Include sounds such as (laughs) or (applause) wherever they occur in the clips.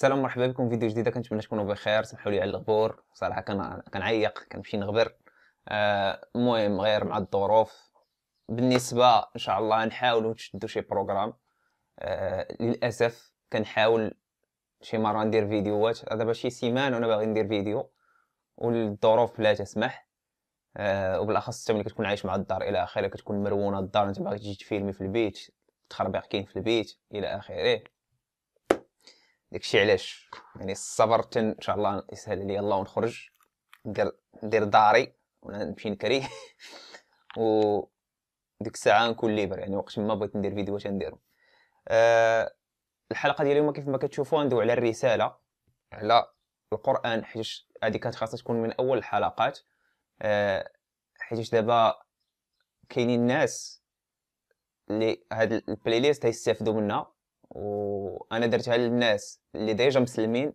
السلام مرحبا بكم فيديو جديد كنتمنى تكونوا بخير سمحوا لي على الغبور صراحه كنعيق كنمشي نغبر آه، المهم آه غير مع الظروف بالنسبه ان شاء الله نحاولوا نشدو شي بروغرام آه للاسف كنحاول شي مره ندير فيديوهات دابا شي سيمان وانا باغي ندير فيديو والظروف لا تسمح آه وبالاخص حتى ملي كتكون عايش مع الدار الى اخره كتكون مرونه الدار انت باغي تجي تفيلمي في البيت تخربيق كاين في البيت الى اخره داكشي علاش يعني صبرت ان شاء الله يسهل لي الله ونخرج ندير ندير داري ونمشي نكري (laughs) و ديك الساعه نكون ليبر يعني وقت ما بغيت ندير واش نديرهم أه الحلقه ديال اليوم كيف ما كتشوفوا ندو على الرساله على القران حيت هذه كانت خاصها تكون من اول الحلقات أه حيت دابا كاينين الناس اللي هاد البلاي ليست هيستافدوا منها وانا درتها للناس اللي ديجا مسلمين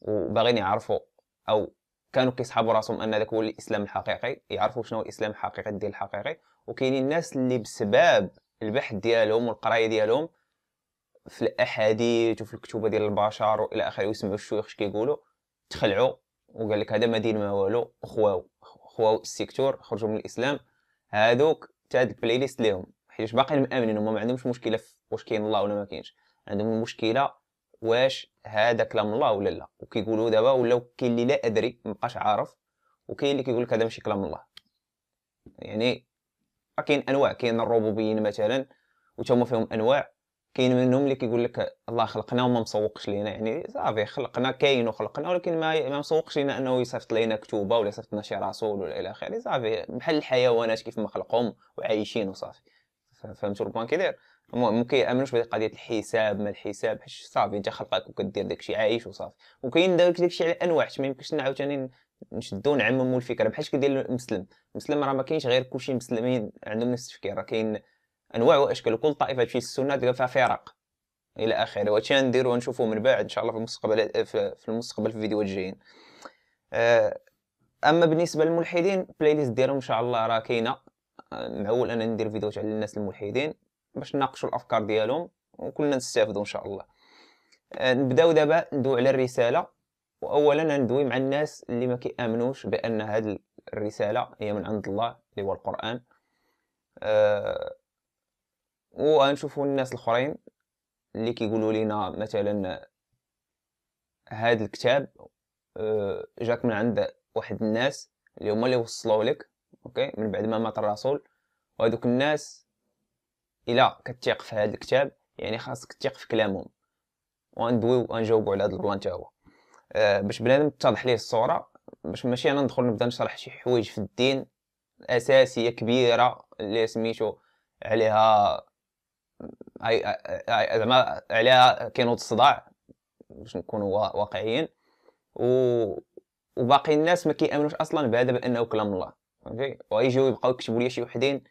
وباغيين يعرفوا او كانوا كيسحبوا راسهم ان هذاك هو الاسلام الحقيقي يعرفوا شنو هو الاسلام الحقيقي الدين الحقيقي وكاينين الناس اللي بسبب البحث ديالهم والقرايه ديالهم في الاحاديث وفي الكتب ديال البشر والى اخره ويسمعوا الشيوخ كيقولوا تخلعوا وقال لك هذا ما دين ما والو خواو خواو السيكتور خرجوا من الاسلام هادوك تاع البلاي ليست ليهم حيت باقي مامنين هما ما عندهمش مشكله في واش كاين الله ولا ما كاينش عندهم المشكله واش هذا كلام الله ولا لا وكيقولوا دابا ولا كاين اللي لا ادري مابقاش عارف وكاين اللي كيقول لك هذا ماشي كلام الله يعني كاين انواع كاين الربوبيين مثلا وتما فيهم انواع كاين منهم اللي كيقول لك الله خلقنا وما مسوقش لينا يعني صافي خلقنا كاين وخلقنا ولكن ما ما مسوقش لينا انه يصيفط لينا كتوبه ولا يصيفط لنا شي رسول ولا الى اخره صافي بحال الحيوانات كيف ما خلقهم وعايشين وصافي فهمتوا البوان كي داير المهم ممكن يامنوش بهذه قضيه الحساب ما الحساب حيت صافي انت خلقك وكدير داكشي عايش وصافي وكاين داك داكشي على انواع حيت ما يمكنش عاوتاني نشدو نعممو الفكره بحال كي ديال المسلم المسلم راه ما كاينش غير كلشي مسلمين عندهم نفس التفكير راه كاين انواع واشكال وكل طائفه في السنه تلقى فيها فرق الى اخره واش نديرو غنشوفو من بعد ان شاء الله في المستقبل في المستقبل في الفيديوهات الجايين آه، اما بالنسبه للملحدين بلاي ليست ديالهم ان شاء الله راه كاينه نعول آه، انا ندير فيديوهات على الناس الملحدين باش نناقشوا الافكار ديالهم وكلنا نستافدوا ان شاء الله آه، نبداو دابا ندوي على الرساله واولا ندوي مع الناس اللي ما كيامنوش بان هذه الرساله هي من عند الله اللي هو القران أه ونشوفوا الناس الاخرين اللي كيقولوا لنا مثلا هذا الكتاب أه جاك من عند واحد الناس اللي هما اللي وصلوا لك اوكي من بعد ما مات الرسول وهذوك الناس الا كتيق في هذا الكتاب يعني خاصك تيق في كلامهم وندوي ونجاوبوا على هذا البلان تاعو أه باش بنادم تتضح ليه الصوره باش ماشي انا ندخل نبدا نشرح شي حوايج في الدين اساسيه كبيره اللي سميتو عليها اي زعما عليها كاينو الصداع باش نكونوا واقعيين و... وباقي الناس ما كيامنوش اصلا بهذا بانه كلام الله فهمتي ويجيو يبقاو يكتبوا لي شي وحدين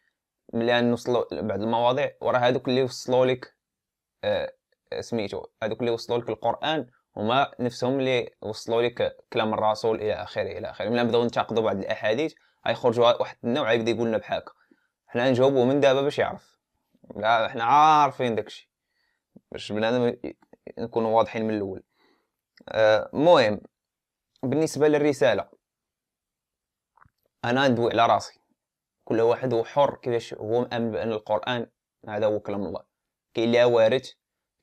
لان وصلوا بعض المواضيع وراه هذوك اللي وصلوا لك آه سميتو هذوك اللي وصلوا لك القران هما نفسهم اللي وصلوا لك كلام الرسول الى اخره الى اخره ملي بداو ينتقدوا بعض الاحاديث غيخرجوا واحد النوع غيبدا يقول لنا بحال هكا حنا نجاوبوا من دابا باش يعرف لا حنا عارفين داكشي باش بنادم نكونوا واضحين من الاول آه، المهم آه بالنسبه للرساله انا ندوي على راسي كل واحد هو حر كيفاش هو مامن بان القران هذا هو كلام الله كاين اللي وارث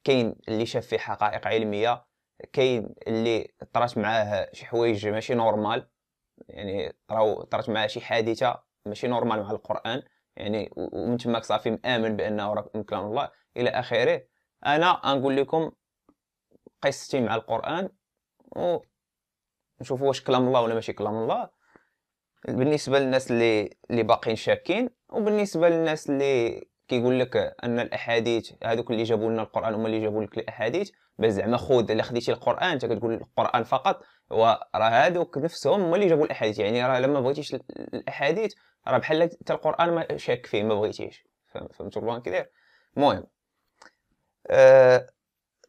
كاين اللي شاف فيه حقائق علميه كاين اللي طرات معاه شي حوايج ماشي نورمال يعني راهو طرات معاه شي حادثه ماشي نورمال مع القران يعني ومن تماك صافي مامن بانه راه من كلام الله الى اخره انا نقول لكم قصتي مع القران ونشوفوا واش كلام الله ولا ماشي كلام الله بالنسبه للناس اللي اللي باقيين شاكين وبالنسبه للناس اللي كيقول لك ان الاحاديث هذوك اللي جابوا لنا القران هما اللي جابوا لك الاحاديث بس زعما خود الا خديتي القران انت كتقول القران فقط وراه هذوك نفسهم هما اللي جابوا الاحاديث يعني راه لما بغيتيش الاحاديث راه بحال حتى القران ما شاك فيه ما بغيتيش فهمت البوان كدير المهم آه،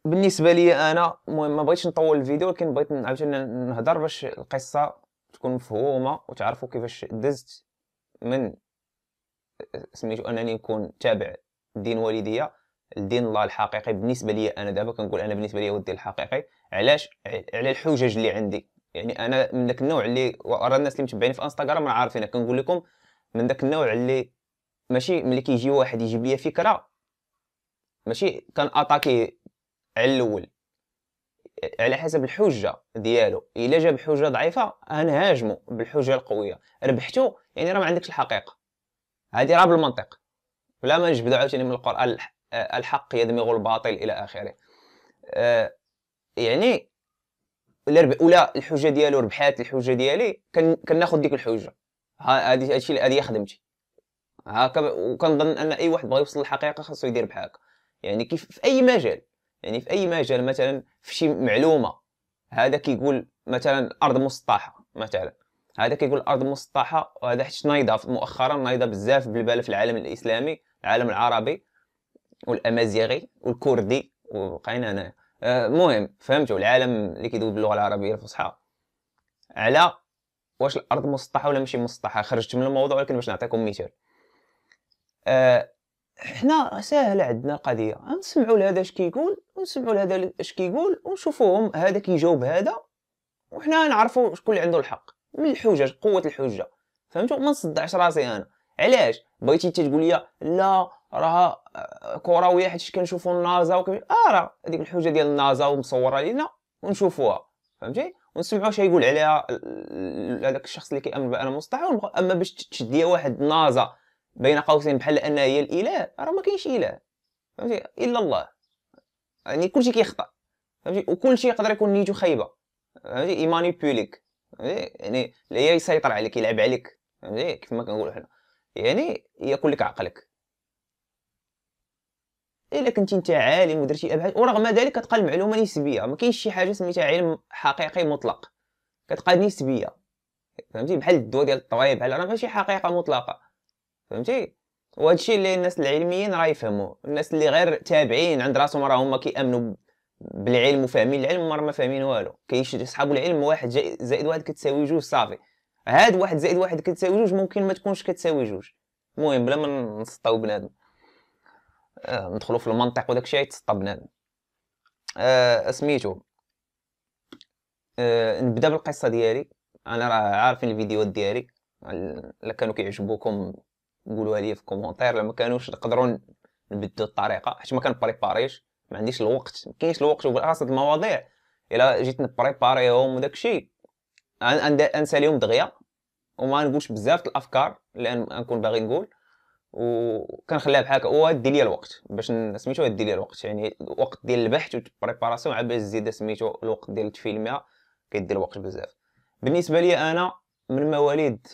بالنسبه لي انا المهم ما بغيتش نطول الفيديو ولكن بغيت عاوتاني نهضر باش القصه تكون مفهومه وتعرفوا كيفاش دزت من سميتو انني نكون تابع دين والديا لدين الله الحقيقي بالنسبه ليا انا دابا كنقول انا بالنسبه ليا هو الدين الحقيقي علاش على الحجج اللي عندي يعني انا من داك النوع اللي راه الناس اللي متبعيني في انستغرام راه عارفين كنقول لكم من داك النوع اللي ماشي ملي كيجي واحد يجيب لي فكره ماشي كان اتاكي على الاول على حسب الحجه ديالو الا جاب حجه ضعيفه غنهاجمو بالحجه القويه ربحتو يعني راه ما عندكش الحقيقه هذه راه بالمنطق بلا ما نجبدو عاوتاني من القران الحق يدمغ الباطل الى اخره آه، يعني ولا الحجه ديالو ربحات الحجه ديالي كناخذ ديك الحجه هذه هادشي اللي خدمتي هكا وكنظن ان اي واحد بغى يوصل للحقيقه خاصو يدير بحال يعني كيف في اي مجال يعني في اي مجال مثلا في شي معلومه هذا كيقول مثلا ارض مسطحه مثلا هذا كيقول الارض مسطحه وهذا حيت نايضه مؤخرا نايضه بزاف بالبالة في العالم الاسلامي العالم العربي والامازيغي والكردي وبقينا هنا المهم آه، فهمتوا العالم اللي كيدوي باللغه العربيه الفصحى على واش الارض مسطحه ولا ماشي مسطحه خرجت من الموضوع ولكن باش نعطيكم مثال أه حنا ساهل عندنا القضيه نسمعوا لهذا اش كيقول ونسمعوا لهذا اش كيقول ونشوفوهم هذا كيجاوب هذا وحنا نعرفوا شكون اللي عنده الحق من الحجج قوه الحجه فهمتوا ما نصدعش راسي انا علاش بغيتي انت تقول لي لا راه آه، كرويه حيت كنشوفوا النازا وكيف اه راه هذيك الحجه ديال النازا ومصوره لينا ونشوفوها فهمتي ونسمعوا اش يقول عليها هذاك الشخص اللي كيامن بان مستحيل اما باش تشد واحد نازا بين قوسين بحال ان هي الاله راه ما كاينش اله فهمتي الا الله يعني كلشي كيخطا فهمتي وكلشي يقدر يكون نيته خايبه فهمتي يمانيبيوليك يعني هي يسيطر عليك يلعب عليك فهمتي كيف ما كنقولوا حنا يعني ياكل لك عقلك الا كنتي انت عالم ودرتي ابحاث ورغم ذلك كتبقى المعلومه نسبيه ما كاينش شي حاجه سميتها علم حقيقي مطلق كتبقى نسبيه فهمتي بحال الدواء ديال الطبيب بحال راه ماشي حقيقه مطلقه فهمتي وهادشي اللي الناس العلميين راه يفهموا الناس اللي غير تابعين عند راسهم راه هما كيامنوا بالعلم وفاهمين العلم راه ما فاهمين والو كيصحابوا العلم واحد زائد واحد كتساوي جوج صافي هاد واحد زائد واحد كتساوي جوج ممكن ما تكونش كتساوي جوج المهم بلا ما نسطاو بنادم آه ندخلوا في المنطق وداك الشيء يتسطى بنادم آه سميتو آه نبدا بالقصه ديالي انا راه عارفين الفيديوهات ديالي الا كانوا كيعجبوكم قولوها لي في الكومونتير لما كانوش نقدروا نبدلوا الطريقه حيت ما بريباريش ما عنديش الوقت ما كاينش الوقت وبالاخص المواضيع الا جيت نبريباريهم وداك الشيء انسى لهم دغيا وما نقولش بزاف الافكار لان نكون باغي نقول وكنخليها بحال هكا وهدي ليا الوقت باش سميتو هدي ليا الوقت يعني الوقت ديال البحث والبريباراسيون عاد باش تزيد سميتو الوقت ديال التفيلميا كيدي الوقت بزاف بالنسبه لي انا من مواليد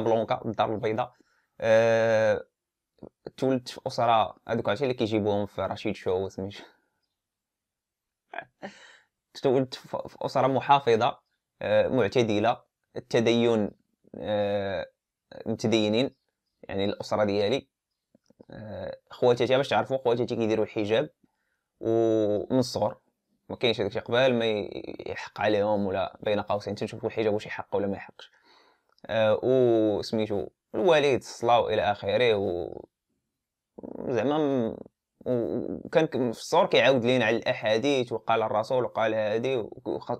بلونكا الدار البيضاء أه... تولدت في اسره هذوك عرفتي اللي كيجيبوهم في رشيد شو وسميش (laughs) تولدت في اسره محافظه آه، معتدله التدين آه، متدينين يعني الاسره ديالي آه، خواتاتي باش تعرفوا خواتاتي كيديروا الحجاب ومن الصغر ما كاينش هذاك قبل ما يحق عليهم ولا بين قوسين تنشوفوا الحجاب واش يحق ولا ما يحقش آه، سميتو الوالد صلاو الى اخره و زعما وكان في الصور كيعاود لينا على الاحاديث وقال الرسول وقال هادي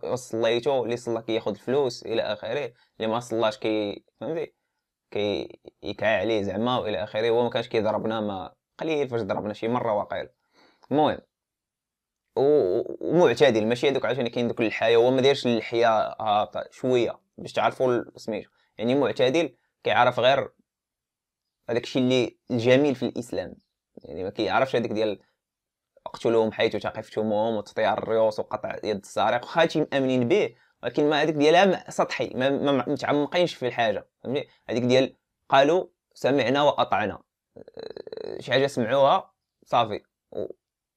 وصليتو اللي صلى كياخذ الفلوس الى اخره اللي ما صلاش كي فهمتي كي يكع عليه زعما والى اخره هو ما كانش كيضربنا ما قليل فاش ضربنا شي مره وقيل المهم ومعتدل ماشي هذوك عاوتاني كاين دوك الحياه هو ما دايرش اللحيه هابطه شويه باش تعرفوا سميتو يعني معتدل كيعرف غير هذاك الشيء اللي الجميل في الاسلام يعني ما كيعرفش هذيك ديال اقتلوهم حيث ثقفتموهم وتطيع الريوس وقطع يد السارق واخا شي مامنين به ولكن ما هذيك ديالها سطحي ما متعمقينش في الحاجه فهمتي هذيك ديال قالوا سمعنا واطعنا آه، شي حاجه سمعوها صافي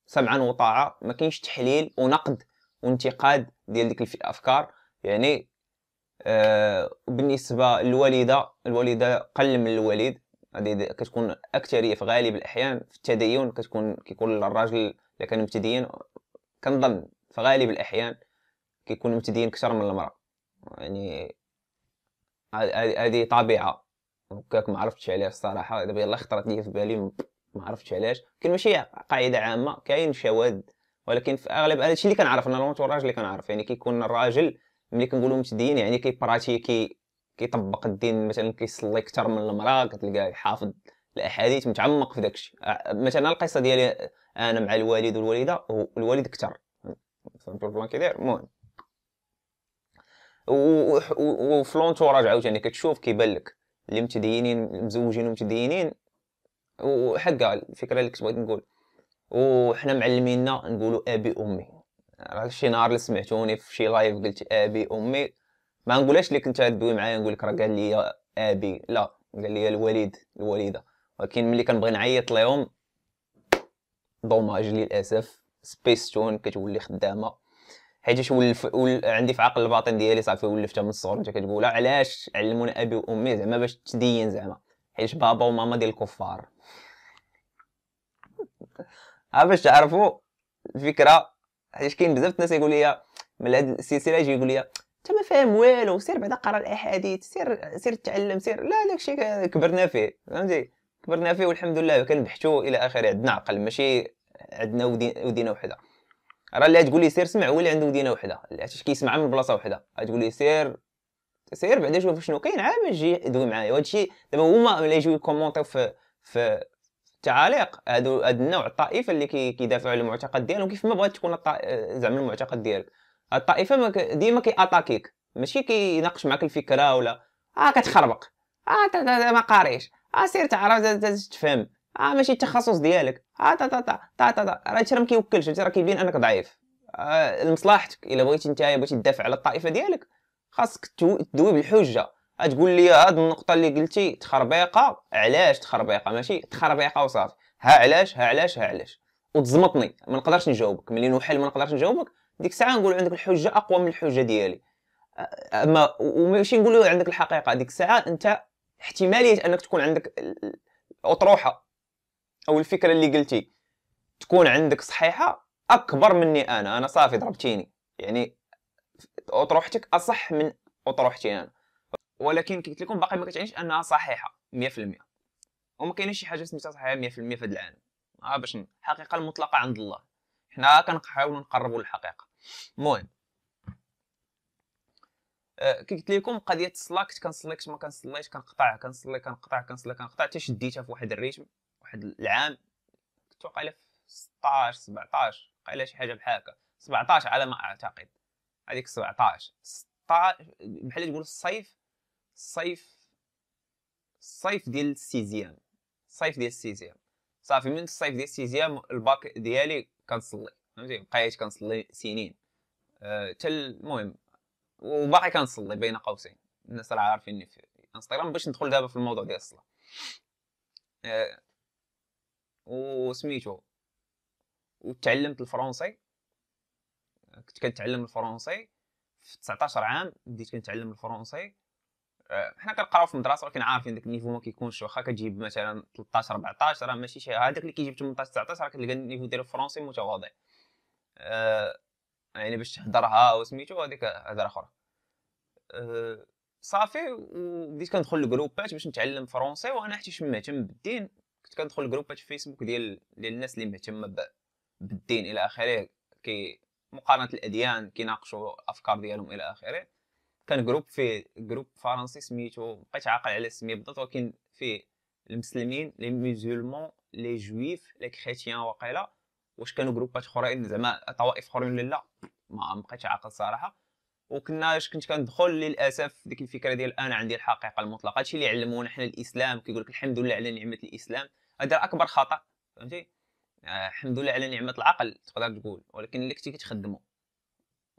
سمعا وطاعه ما كاينش تحليل ونقد وانتقاد ديال ديك الافكار يعني آه، بالنسبه للوالده الوالده قل من الوالد هذه كتكون اكثريه في غالب الاحيان في التدين كتكون كيكون الراجل إذا كان مبتديا كنظن في غالب الاحيان كيكون مبتديا اكثر من المراه يعني هذه طبيعه هكاك ما عرفتش علاش الصراحه دابا يلاه خطرت لي في بالي ما عرفتش علاش كاين ماشي قاعده عامه كاين شواذ ولكن في اغلب هذا الشيء اللي كنعرف انا لونتوراج اللي كنعرف يعني كيكون الراجل ملي كنقولوا متدين يعني كيبراتيكي كيطبق الدين مثلا كيصلي اكثر من المراه كتلقاه حافظ الاحاديث متعمق في داكشي مثلا القصه ديالي انا مع الوالد والوالده والوالد اكثر فهمت البلان كي داير المهم وفي راجع عاوتاني كتشوف كيبان لك اللي متدينين مزوجين ومتدينين وحق الفكره اللي كنت بغيت نقول وحنا معلمينا نقولوا ابي امي راه شي نهار اللي سمعتوني في شي لايف قلت ابي امي ما نقولهاش لك انت دوي معايا نقول لك راه قال لي ابي لا قال لي الوليد الوالده ولكن ملي كنبغي نعيط لهم دوماج للاسف سبيس تون كتولي خدامه حيت ولف ول... عندي في عقل الباطن ديالي صافي ولفتها من الصغر انت كتقولها علاش علمونا ابي وامي زعما باش تدين زعما حيت بابا وماما ديال الكفار (laughs) باش تعرفوا الفكره حيت كاين بزاف الناس يقول لي من هذه السلسله يجي يقول لي انت ما فاهم والو سير بعدا قرا الاحاديث سير سير تعلم سير لا الشيء كبرنا فيه فهمتي كبرنا فيه والحمد لله كنبحثوا الى اخره عندنا عقل ماشي عندنا ودينا وحده راه اللي تقول لي سير سمع هو اللي عنده ودينا وحده علاش كيسمع من بلاصه وحده تقول لي سير سير بعدا شوف شنو كاين عام يجي يدوي معايا وهادشي دابا هما ملي يجيو يكومونتيو في في التعاليق هادو هاد النوع الطائفه اللي كيدافعوا على المعتقد ديالهم كيف ما بغات تكون الطا... زعما المعتقد ديالك الطائفه ما ك... ديما كياتاكيك ماشي كيناقش معك الفكره ولا اه كتخربق اه ما قاريش اه سير تعرف تفهم اه ماشي التخصص ديالك اه تا تا تا تا تا, تا. راه ما كيوكلش انت راه كيبين انك ضعيف آه لمصلحتك الا بغيتي نتايا بغيتي تدافع على الطائفه ديالك خاصك تدوي بالحجه تقول لي هاد النقطه اللي قلتي تخربيقه علاش تخربيقه ماشي تخربيقه وصافي ها علاش ها علاش ها علاش وتزمطني ما نقدرش نجاوبك ملي نوحل ما نقدرش نجاوبك ديك الساعه نقول عندك الحجه اقوى من الحجه ديالي اما وماشي نقول عندك الحقيقه ديك الساعه انت احتماليه انك تكون عندك الاطروحه او الفكره اللي قلتي تكون عندك صحيحه اكبر مني انا انا صافي ضربتيني يعني اطروحتك اصح من اطروحتي انا ولكن قلت لكم باقي ما كتعنيش انها صحيحه 100% وما كاينش شي حاجه سميتها صحيحه 100% في هذا العالم آه باش الحقيقه المطلقه عند الله حنا كنحاولوا نقربوا للحقيقه المهم آه، كي قلت لكم قضيه الصلاه كنت كنصلي كنت ما كنصليش كنقطع كنصلي كنقطع كنصلي كنقطع حتى شديتها في واحد الريتم واحد العام توقع لي 16 17 واقيلا شي حاجه بحال هكا 17 على ما اعتقد هذيك 17 16 بحال تقول الصيف صيف الصيف ديال السيزيام صيف ديال السيزيام صافي من الصيف ديال السيزيام الباك ديالي كنصلي فهمتي بقيت كنصلي سنين آه، حتى أه المهم وباقي كنصلي بين قوسين الناس راه عارفيني في انستغرام باش ندخل دابا في الموضوع ديال الصلاه أه وسميتو وتعلمت الفرنسي كنت كنتعلم الفرنسي في 19 عام بديت كنتعلم الفرنسي حنا كنقراو في المدرسه ولكن عارفين داك النيفو ما كيكونش واخا كتجيب مثلا 13 14 راه ماشي شي هذاك اللي كيجيب 18 19 راه كتلقى النيفو ديالو فرونسي متواضع أه يعني باش تهضرها وسميتو هذيك هضره اخرى آه، صافي وبديت كندخل لجروبات باش نتعلم فرونسي وانا حتى مهتم بالدين كنت كندخل لجروبات فيسبوك ديال ديال الناس اللي مهتمه بالدين الى اخره كي مقارنه الاديان كيناقشوا الافكار ديالهم الى اخره كان جروب فيه جروب فرنسي سميتو بقيت عاقل على السميه بالضبط ولكن فيه المسلمين لي ميزولمون لي جويف لي كريتيان وقيلا واش كانوا جروبات اخرين زعما طوائف اخرين ولا لا ما بقيتش عاقل صراحه وكنا اش كنت كندخل للاسف ديك الفكره ديال انا عندي الحقيقه المطلقه هادشي اللي علمونا حنا الاسلام كيقول لك الحمد لله على نعمه الاسلام هذا اكبر خطا فهمتي آه، الحمد لله على نعمه العقل تقدر تقول ولكن اللي كنتي كتخدمو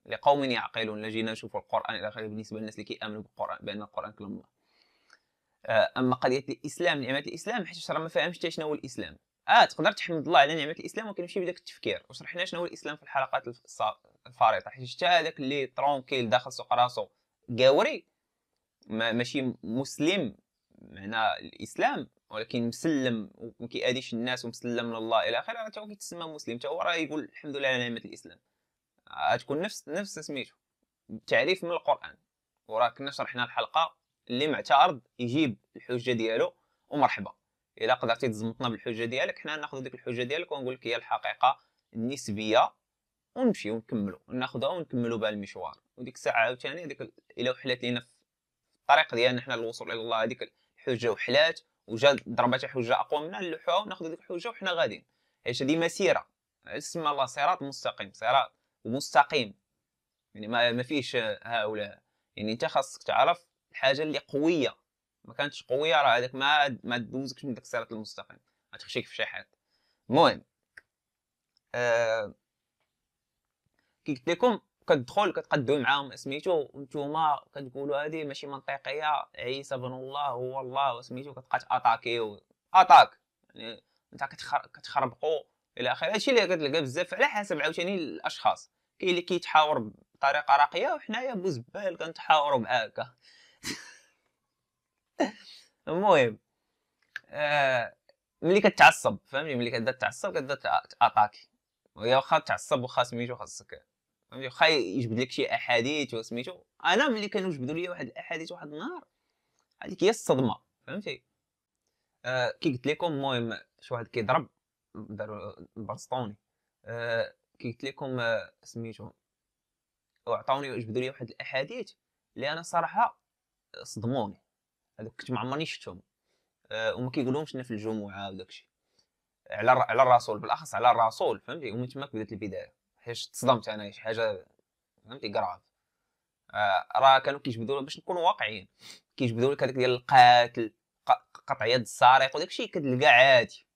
لقوم يعقلون لجينا نشوف القران الى اخره بالنسبه للناس اللي كيامنوا بالقران بان القران كلام الله آه، اما قضيه الاسلام نعمه الاسلام حيت راه ما فاهمش شنو هو الاسلام اه تقدر تحمد الله على نعمه الاسلام ولكن ماشي بداك التفكير وشرحنا شنو هو الاسلام في الحلقات الفارطه حيت حتى هذاك اللي ترونكيل داخل سوق راسو قاوري ماشي مسلم معنى الاسلام ولكن مسلم وما كيأذيش الناس ومسلم لله الى اخره راه هو كيتسمى مسلم حتى هو راه يقول الحمد لله على نعمه الاسلام تكون نفس نفس سميتو تعريف من القران وراه كنا شرحنا الحلقه اللي معترض يجيب الحجه ديالو ومرحبا الا قدرتي تزمطنا بالحجه ديالك حنا ناخذ ديك الحجه ديالك ونقول لك هي الحقيقه النسبيه ونمشيو ونكملوا ناخذها ونكملوا بها المشوار وديك الساعه عاوتاني هذيك الا وحلات لينا في الطريق ديالنا حنا للوصول الى الله هذيك الحجه وحلات وجا ضربات حجه اقوى منا نلوحوها وناخذ ديك الحجه وحنا غاديين حيت هذه مسيره اسم الله صراط مستقيم صراط ومستقيم يعني ما ما فيش هؤلاء يعني انت خاصك تعرف الحاجه اللي قويه ما كانتش قويه راه هذاك ما ما دوزكش من داك الصراط المستقيم غتخشيك في شي حاجه المهم آه كي قلت لكم كتدخل كتقدم معاهم سميتو وانتوما كتقولوا هذه ماشي منطقيه عيسى بن الله هو الله وسميتو كتبقى اتاكيو اتاك يعني انت كتخربقوا الى اخره هادشي اللي كتلقى بزاف على حسب عاوتاني الاشخاص كاين اللي كيتحاور بطريقه راقيه وحنايا بوزبال كنتحاوروا معاك (laughs) المهم آه ملي كتعصب فهمتي ملي كتبدا تعصب كتبدا اتاكي ويا واخا تعصب واخا سميتو خاصك فهمتي واخا يجبد لك شي احاديث وسميتو انا ملي كانوا يجبدوا لي واحد الاحاديث واحد النهار هذيك هي الصدمه فهمتي آه كي قلت لكم المهم شي واحد كيضرب داروا بسطوني أه قلت لكم آه، سميتو وعطوني وعطاوني جبدوا لي واحد الاحاديث اللي انا صراحه صدموني هذوك كنت ما عمرني شفتهم أه وما كيقولهمش لنا في الجمعه وداكشي على على الرسول بالاخص على الرسول فهمتي ومن تماك بدات البدايه حيت تصدمت انا شي حاجه فهمتي كراف آه، راه كانوا كيجبدوا باش نكونوا واقعيين كيجبدوا لك هذاك ديال القاتل قطع يد السارق وداك الشيء كتلقى عادي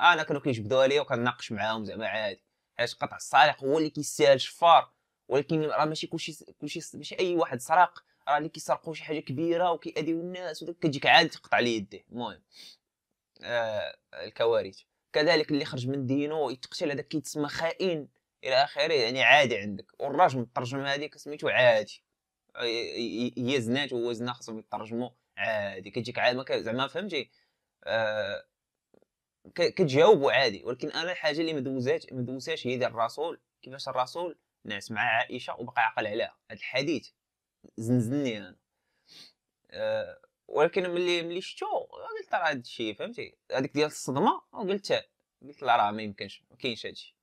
انا آه، كانوا كيجبدوا عليا وكنناقش معاهم زعما عادي حيت قطع السارق هو اللي كيستاهل شفار ولكن راه ماشي كلشي كلشي ماشي اي واحد سرق راه اللي كيسرقوا شي حاجه كبيره وكيأذيو الناس وداك كتجيك عادي تقطع ليه يديه المهم آه الكوارث كذلك اللي خرج من دينو يتقتل هذاك كيتسمى خائن الى اخره يعني عادي عندك والراجل مترجم هذيك سميتو عادي آه، هي زنات وهو زنا خصهم يترجموا عادي كتجيك عادي زعما فهمتي آه كتجاوبوا عادي ولكن انا الحاجه اللي ما دوزات ما هي ديال الرسول كيفاش الرسول نعس مع عائشه وبقى عاقل عليها هذا الحديث زنزني انا آه، ولكن ملي ملي شفتو قلت راه هذا الشيء فهمتي هذيك ديال الصدمه وقلت قلت لا راه ما يمكنش ما كاينش هذا الشيء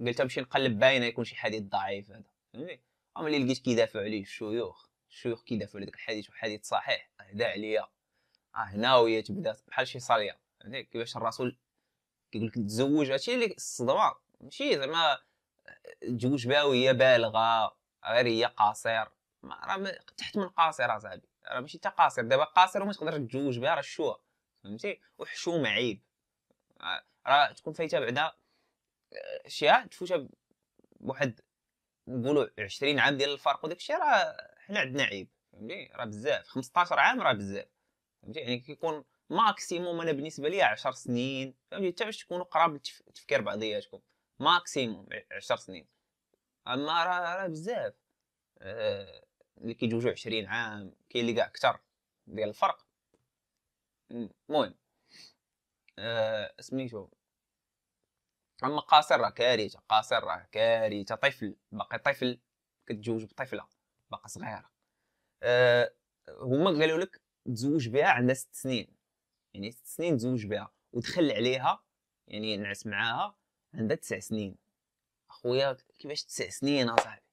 قلت نمشي نقلب باينه يكون شي حديث ضعيف هذا فهمتي ملي لقيت كيدافع عليه الشيوخ الشيوخ كيدافعوا على ذاك الحديث وحديث صحيح هدا عليا اه هنا وهي تبدا بحال شي صاليه يعني كيفاش الرسول كيقول لك تزوج هادشي اللي الصدمه ماشي زعما تزوج بها وهي بالغه غير هي قاصر راه تحت من قاصر اصاحبي راه ماشي تقاصر قاصر دابا قاصر وما تقدرش تزوج بها راه شو فهمتي وحشومه عيب راه تكون فايته بعدا شي تفوتها بواحد نقولوا 20 عام ديال الفرق وداك الشيء راه حنا عندنا عيب فهمتي راه بزاف 15 عام راه بزاف فهمتي يعني كيكون ماكسيموم انا بالنسبه لي 10 سنين فهمتي حتى باش تكونوا قراب التفكير بعضياتكم ماكسيموم 10 سنين اما راه راه بزاف آه، اللي كيجوزوا 20 عام كاين اللي كاع اكثر ديال الفرق المهم أه سميتو اما قاصر راه كارثه قاصر راه كارثه طفل باقي طفل كتزوج بطفله باقي صغيره أه هما قالوا لك تزوج بها عندها ست سنين يعني ست سنين تزوج بها ودخل عليها يعني نعس معاها عندها تسع سنين اخويا كيفاش تسع سنين اصاحبي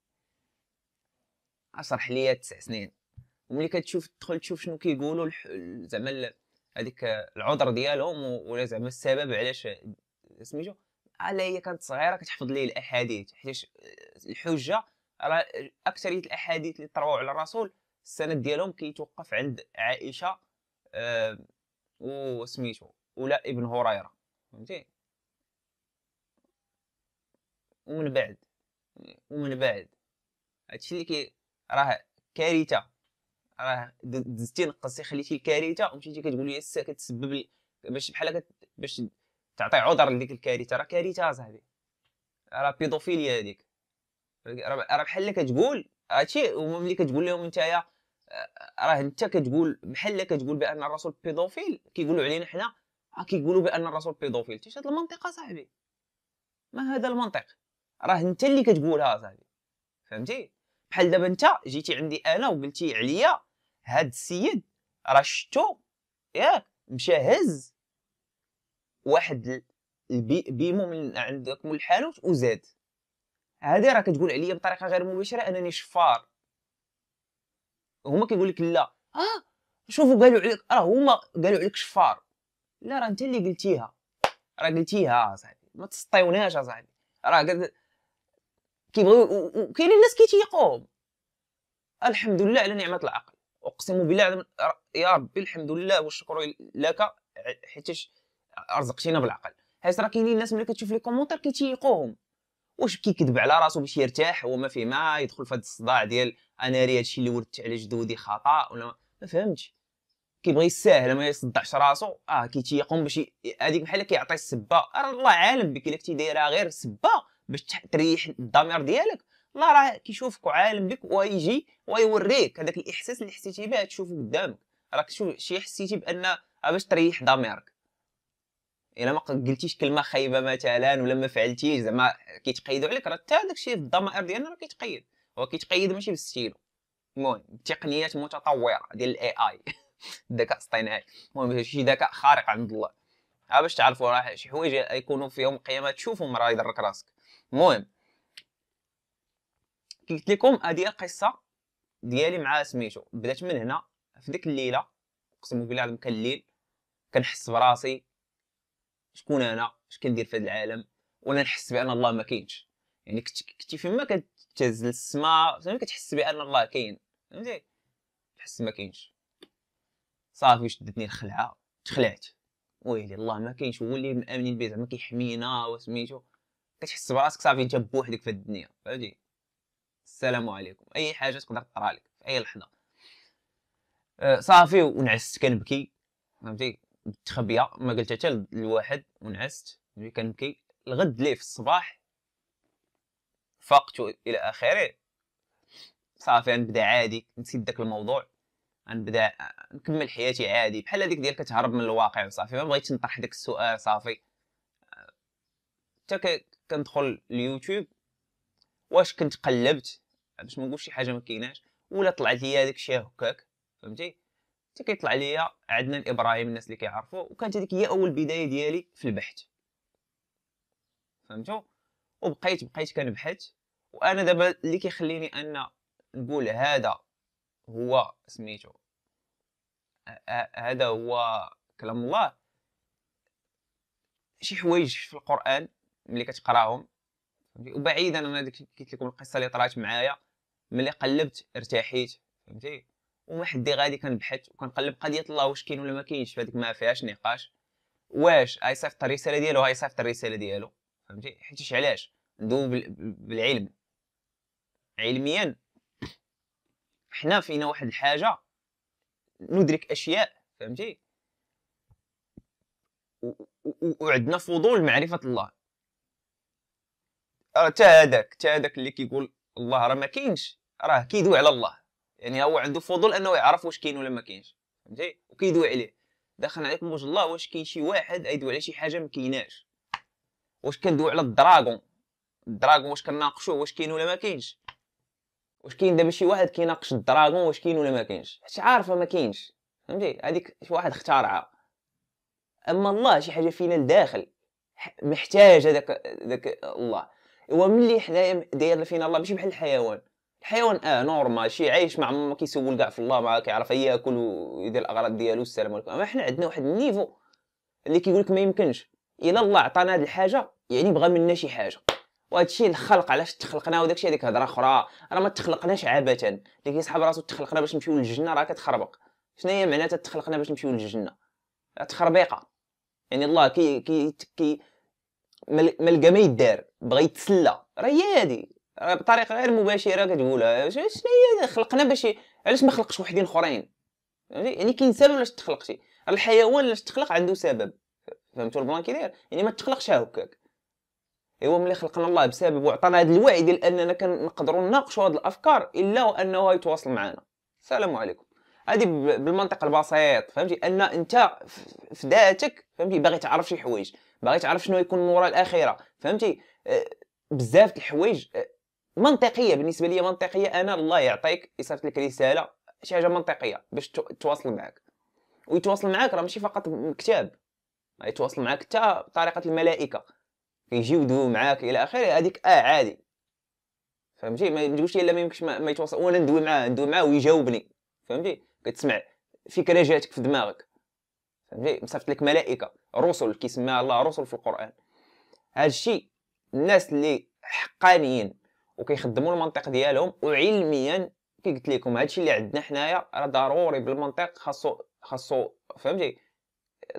اشرح ليا تسع سنين وملي كتشوف تدخل تشوف شنو كيقولوا زعما هذيك العذر ديالهم ولا زعما السبب علاش سميتو على هي كانت صغيره كتحفظ ليه الاحاديث حيت الحجه راه اكثريه الاحاديث اللي طرواو على الرسول السند ديالهم كيتوقف عند عائشه آه، وسميتو ولا ابن هريره فهمتي ومن بعد ومن بعد هادشي اللي كي راه كارثه راه دزتي نقصتي خليتي الكارثه ومشيتي كتقول لي السا كتسبب لي باش بحال باش تعطي عذر لديك الكارثه راه كارثه صاحبي راه بيدوفيليا هذيك راه بحال اللي كتقول هادشي هما ملي كتقول لهم نتايا راه انت كتقول بحال كتقول بان الرسول بيدوفيل كيقولوا علينا حنا آه، كيقولوا بان الرسول بيدوفيل تيش هذه المنطقه صاحبي ما هذا المنطق راه انت اللي كتقولها صاحبي فهمتي بحال دابا انت جيتي عندي انا وقلتي عليا هاد السيد راه شتو ياك مشى هز واحد بيمو من عندكم الحانوت وزاد هذه راه كتقول عليا بطريقه غير مباشره انني شفار هما كيقول لك لا اه شوفوا قالوا عليك راه هما قالوا عليك شفار لا راه انت اللي قلتيها راه قلتيها آه، صاحبي ما تسطيوناش آه، صاحبي راه قد... كيبغيو وكاينين الناس كيتيقوهم الحمد لله على نعمه العقل اقسم بالله يا ربي الحمد لله والشكر لك حيت رزقتينا بالعقل حيت راه كاينين الناس ملي كتشوف لي كومونتير كيتيقوهم واش كيكذب على راسو باش يرتاح هو ما فيه ما يدخل في هذا الصداع ديال انا راه هادشي اللي ولدت على جدودي خطا ولا ما فهمتش كيبغي يساهل ما يصدعش راسو اه كيتيقوم باش هذيك بحال كيعطي السبه راه الله عالم بك الا كنتي دايرها غير سبه باش تريح الضمير ديالك الله راه كيشوفك وعالم بك ويجي ويوريك هذاك الاحساس اللي حسيتي به تشوفه قدامك راك شو شي حسيتي بان آه، باش تريح ضميرك الا ما قلتيش كلمه خايبه مثلا ولا ما فعلتيش زعما كيتقيدوا عليك راه حتى داكشي في الضمائر ديالنا راه كيتقيد وكيتقيد ماشي بالستيلو المهم بتقنيات متطوره ديال الاي اي (laughs) الذكاء الاصطناعي المهم شي ذكاء خارق عند الله باش تعرفوا راه شي حوايج يكونوا فيهم قيمه تشوفوا مرا يدرك يضرك راسك المهم كي قلت لكم هذه القصه ديالي مع سميتو بدات من هنا في ديك الليله اقسم بالله العظيم كان الليل كنحس براسي شكون انا اش كندير في هذا العالم ولا نحس بان الله ما كاينش يعني كنت كنت فيما تهز للسماء كتحس بان الله كاين فهمتي تحس ما كاينش صافي شدتني الخلعه تخلعت ويلي الله ما كاينش هو اللي مامن البيت زعما كيحمينا وسميتو كتحس براسك صافي انت بوحدك في الدنيا فهمتي السلام عليكم اي حاجه تقدر تطرى لك في اي لحظه أه صافي ونعست كنبكي فهمتي متخبيه ما قلت حتى لواحد ونعست كنبكي الغد ليه في الصباح فقت الى اخره صافي غنبدا عادي نسيت داك الموضوع غنبدا نكمل حياتي عادي بحال هذيك ديال كتهرب من الواقع وصافي ما بغيتش نطرح داك السؤال صافي حتى كندخل اليوتيوب واش كنت قلبت باش ما نقول شي حاجه ما كايناش ولا طلعت ليا داك الشيء هكاك فهمتي حتى كيطلع ليا عدنان ابراهيم الناس اللي كيعرفوه وكانت هذيك هي اول بدايه ديالي في البحث فهمتوا وبقيت بقيت كنبحث وانا دابا اللي كيخليني ان نقول هذا هو سميتو هذا هو كلام الله شي حوايج في القران ملي كتقراهم وبعيدا انا هذيك قلت لكم القصه اللي طرات معايا ملي قلبت ارتحيت فهمتي وما حدي غادي كنبحث وكنقلب قضيه الله واش كاين ولا ما كاينش فهاديك ما فيهاش نقاش واش صيفط الرساله ديالو صيفط الرساله ديالو فهمتي حيتاش علاش ندوب بالعلم علميا حنا فينا واحد الحاجه ندرك اشياء فهمتي وعندنا فضول معرفه الله حتى آه، هذاك حتى هذاك اللي كيقول الله راه ما كاينش راه كيدوي على الله يعني هو عنده فضول انه يعرف واش كاين ولا ما كاينش فهمتي وكيدوي عليه داخل عليكم وجه الله واش كاين شي واحد يدوي على شي حاجه ما كايناش واش كندوي على الدراغون الدراغون واش كناقشوه واش كاين ولا ما كاينش واش كاين دابا شي واحد كيناقش الدراغون واش كاين ولا ما كاينش حيت عارفه ما كاينش فهمتي هذيك شي واحد اخترعها اما الله شي حاجه فينا لداخل محتاج هذاك داك الله وملي حنايا داير فينا الله ماشي بحال الحيوان الحيوان اه نورمال شي عايش ما كيسول كاع في الله ما كيعرف ياكل ويدير الاغراض ديالو السلام عليكم اما حنا عندنا واحد النيفو اللي كيقول لك ما يمكنش الا الله عطانا هذه الحاجه يعني بغى منا شي حاجه وهادشي الخلق علاش تخلقنا وداكشي هذيك هضره اخرى راه ما تخلقناش عبثا اللي كيسحب راسو تخلقنا باش نمشيو للجنه راه كتخربق شنو هي معناتها تخلقنا باش نمشيو للجنه تخربيقه يعني الله كي كي كي ما لقى ما يدار بغى يتسلى راه هي هادي بطريقه غير مباشره كتقولها شنو هي خلقنا باش علاش ما خلقش وحدين اخرين يعني كاين سبب علاش تخلقتي الحيوان علاش تخلق عنده سبب فهمتوا البلان كي داير يعني ما تخلقش هكاك ايوا ملي خلقنا الله بسبب وعطانا هذا الوعي ديال اننا كنقدروا نناقشوا هذه الافكار الا وانه يتواصل معنا السلام عليكم هذه بالمنطق البسيط فهمتي ان انت في ذاتك فهمتي باغي تعرف شي حوايج باغي تعرف شنو يكون وراء الاخره فهمتي أه، بزاف د الحوايج أه، منطقيه بالنسبه لي منطقيه انا الله يعطيك يصيفط لك رساله شي حاجه منطقيه باش تواصل معك ويتواصل معك راه ماشي فقط كتاب يتواصل معك حتى بطريقه الملائكه كيجيو يدويو معاك الى اخره هذيك اه عادي فهمتي ما تقولش الا ما يمكنش ما, يتواصل وانا ندوي معاه ندوي معاه ويجاوبني فهمتي كتسمع فكره جاتك في دماغك فهمتي مصيفط لك ملائكه رسل كيسمى الله رسل في القران هذا الشيء الناس اللي حقانيين وكيخدموا المنطق ديالهم وعلميا كي قلت لكم هادشي اللي عندنا حنايا راه ضروري بالمنطق خاصو خاصو فهمتي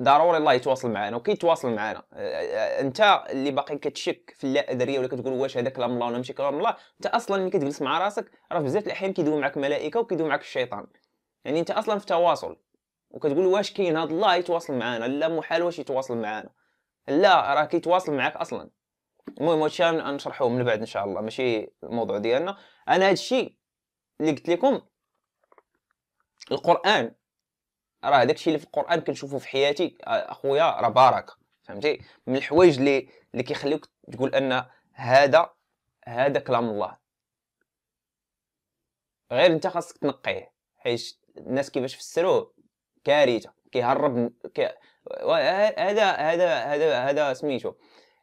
ضروري الله يتواصل معنا وكي يتواصل معنا آه، آه، انت اللي باقي كتشك في اللاذريه ولا كتقول واش هذا كلام الله ولا ماشي كلام الله انت اصلا ملي كتجلس مع راسك راه بزاف الاحيان كيدوي معك ملائكه وكيدوي معك الشيطان يعني انت اصلا في تواصل وكتقول واش كاين هذا الله يتواصل معنا لا محال واش يتواصل معنا لا راه كيتواصل معك اصلا المهم هادشي نشرحه من بعد ان شاء الله ماشي الموضوع ديالنا انا هادشي اللي قلت لكم القران راه داكشي اللي في القران كنشوفه في حياتي آه، اخويا راه بارك فهمتي من الحوايج اللي اللي كيخليوك تقول ان هذا هذا كلام الله غير انت خاصك تنقيه حيت الناس كيفاش فسروه كارثه كيهرب كي... هذا هذا هذا هذا سميتو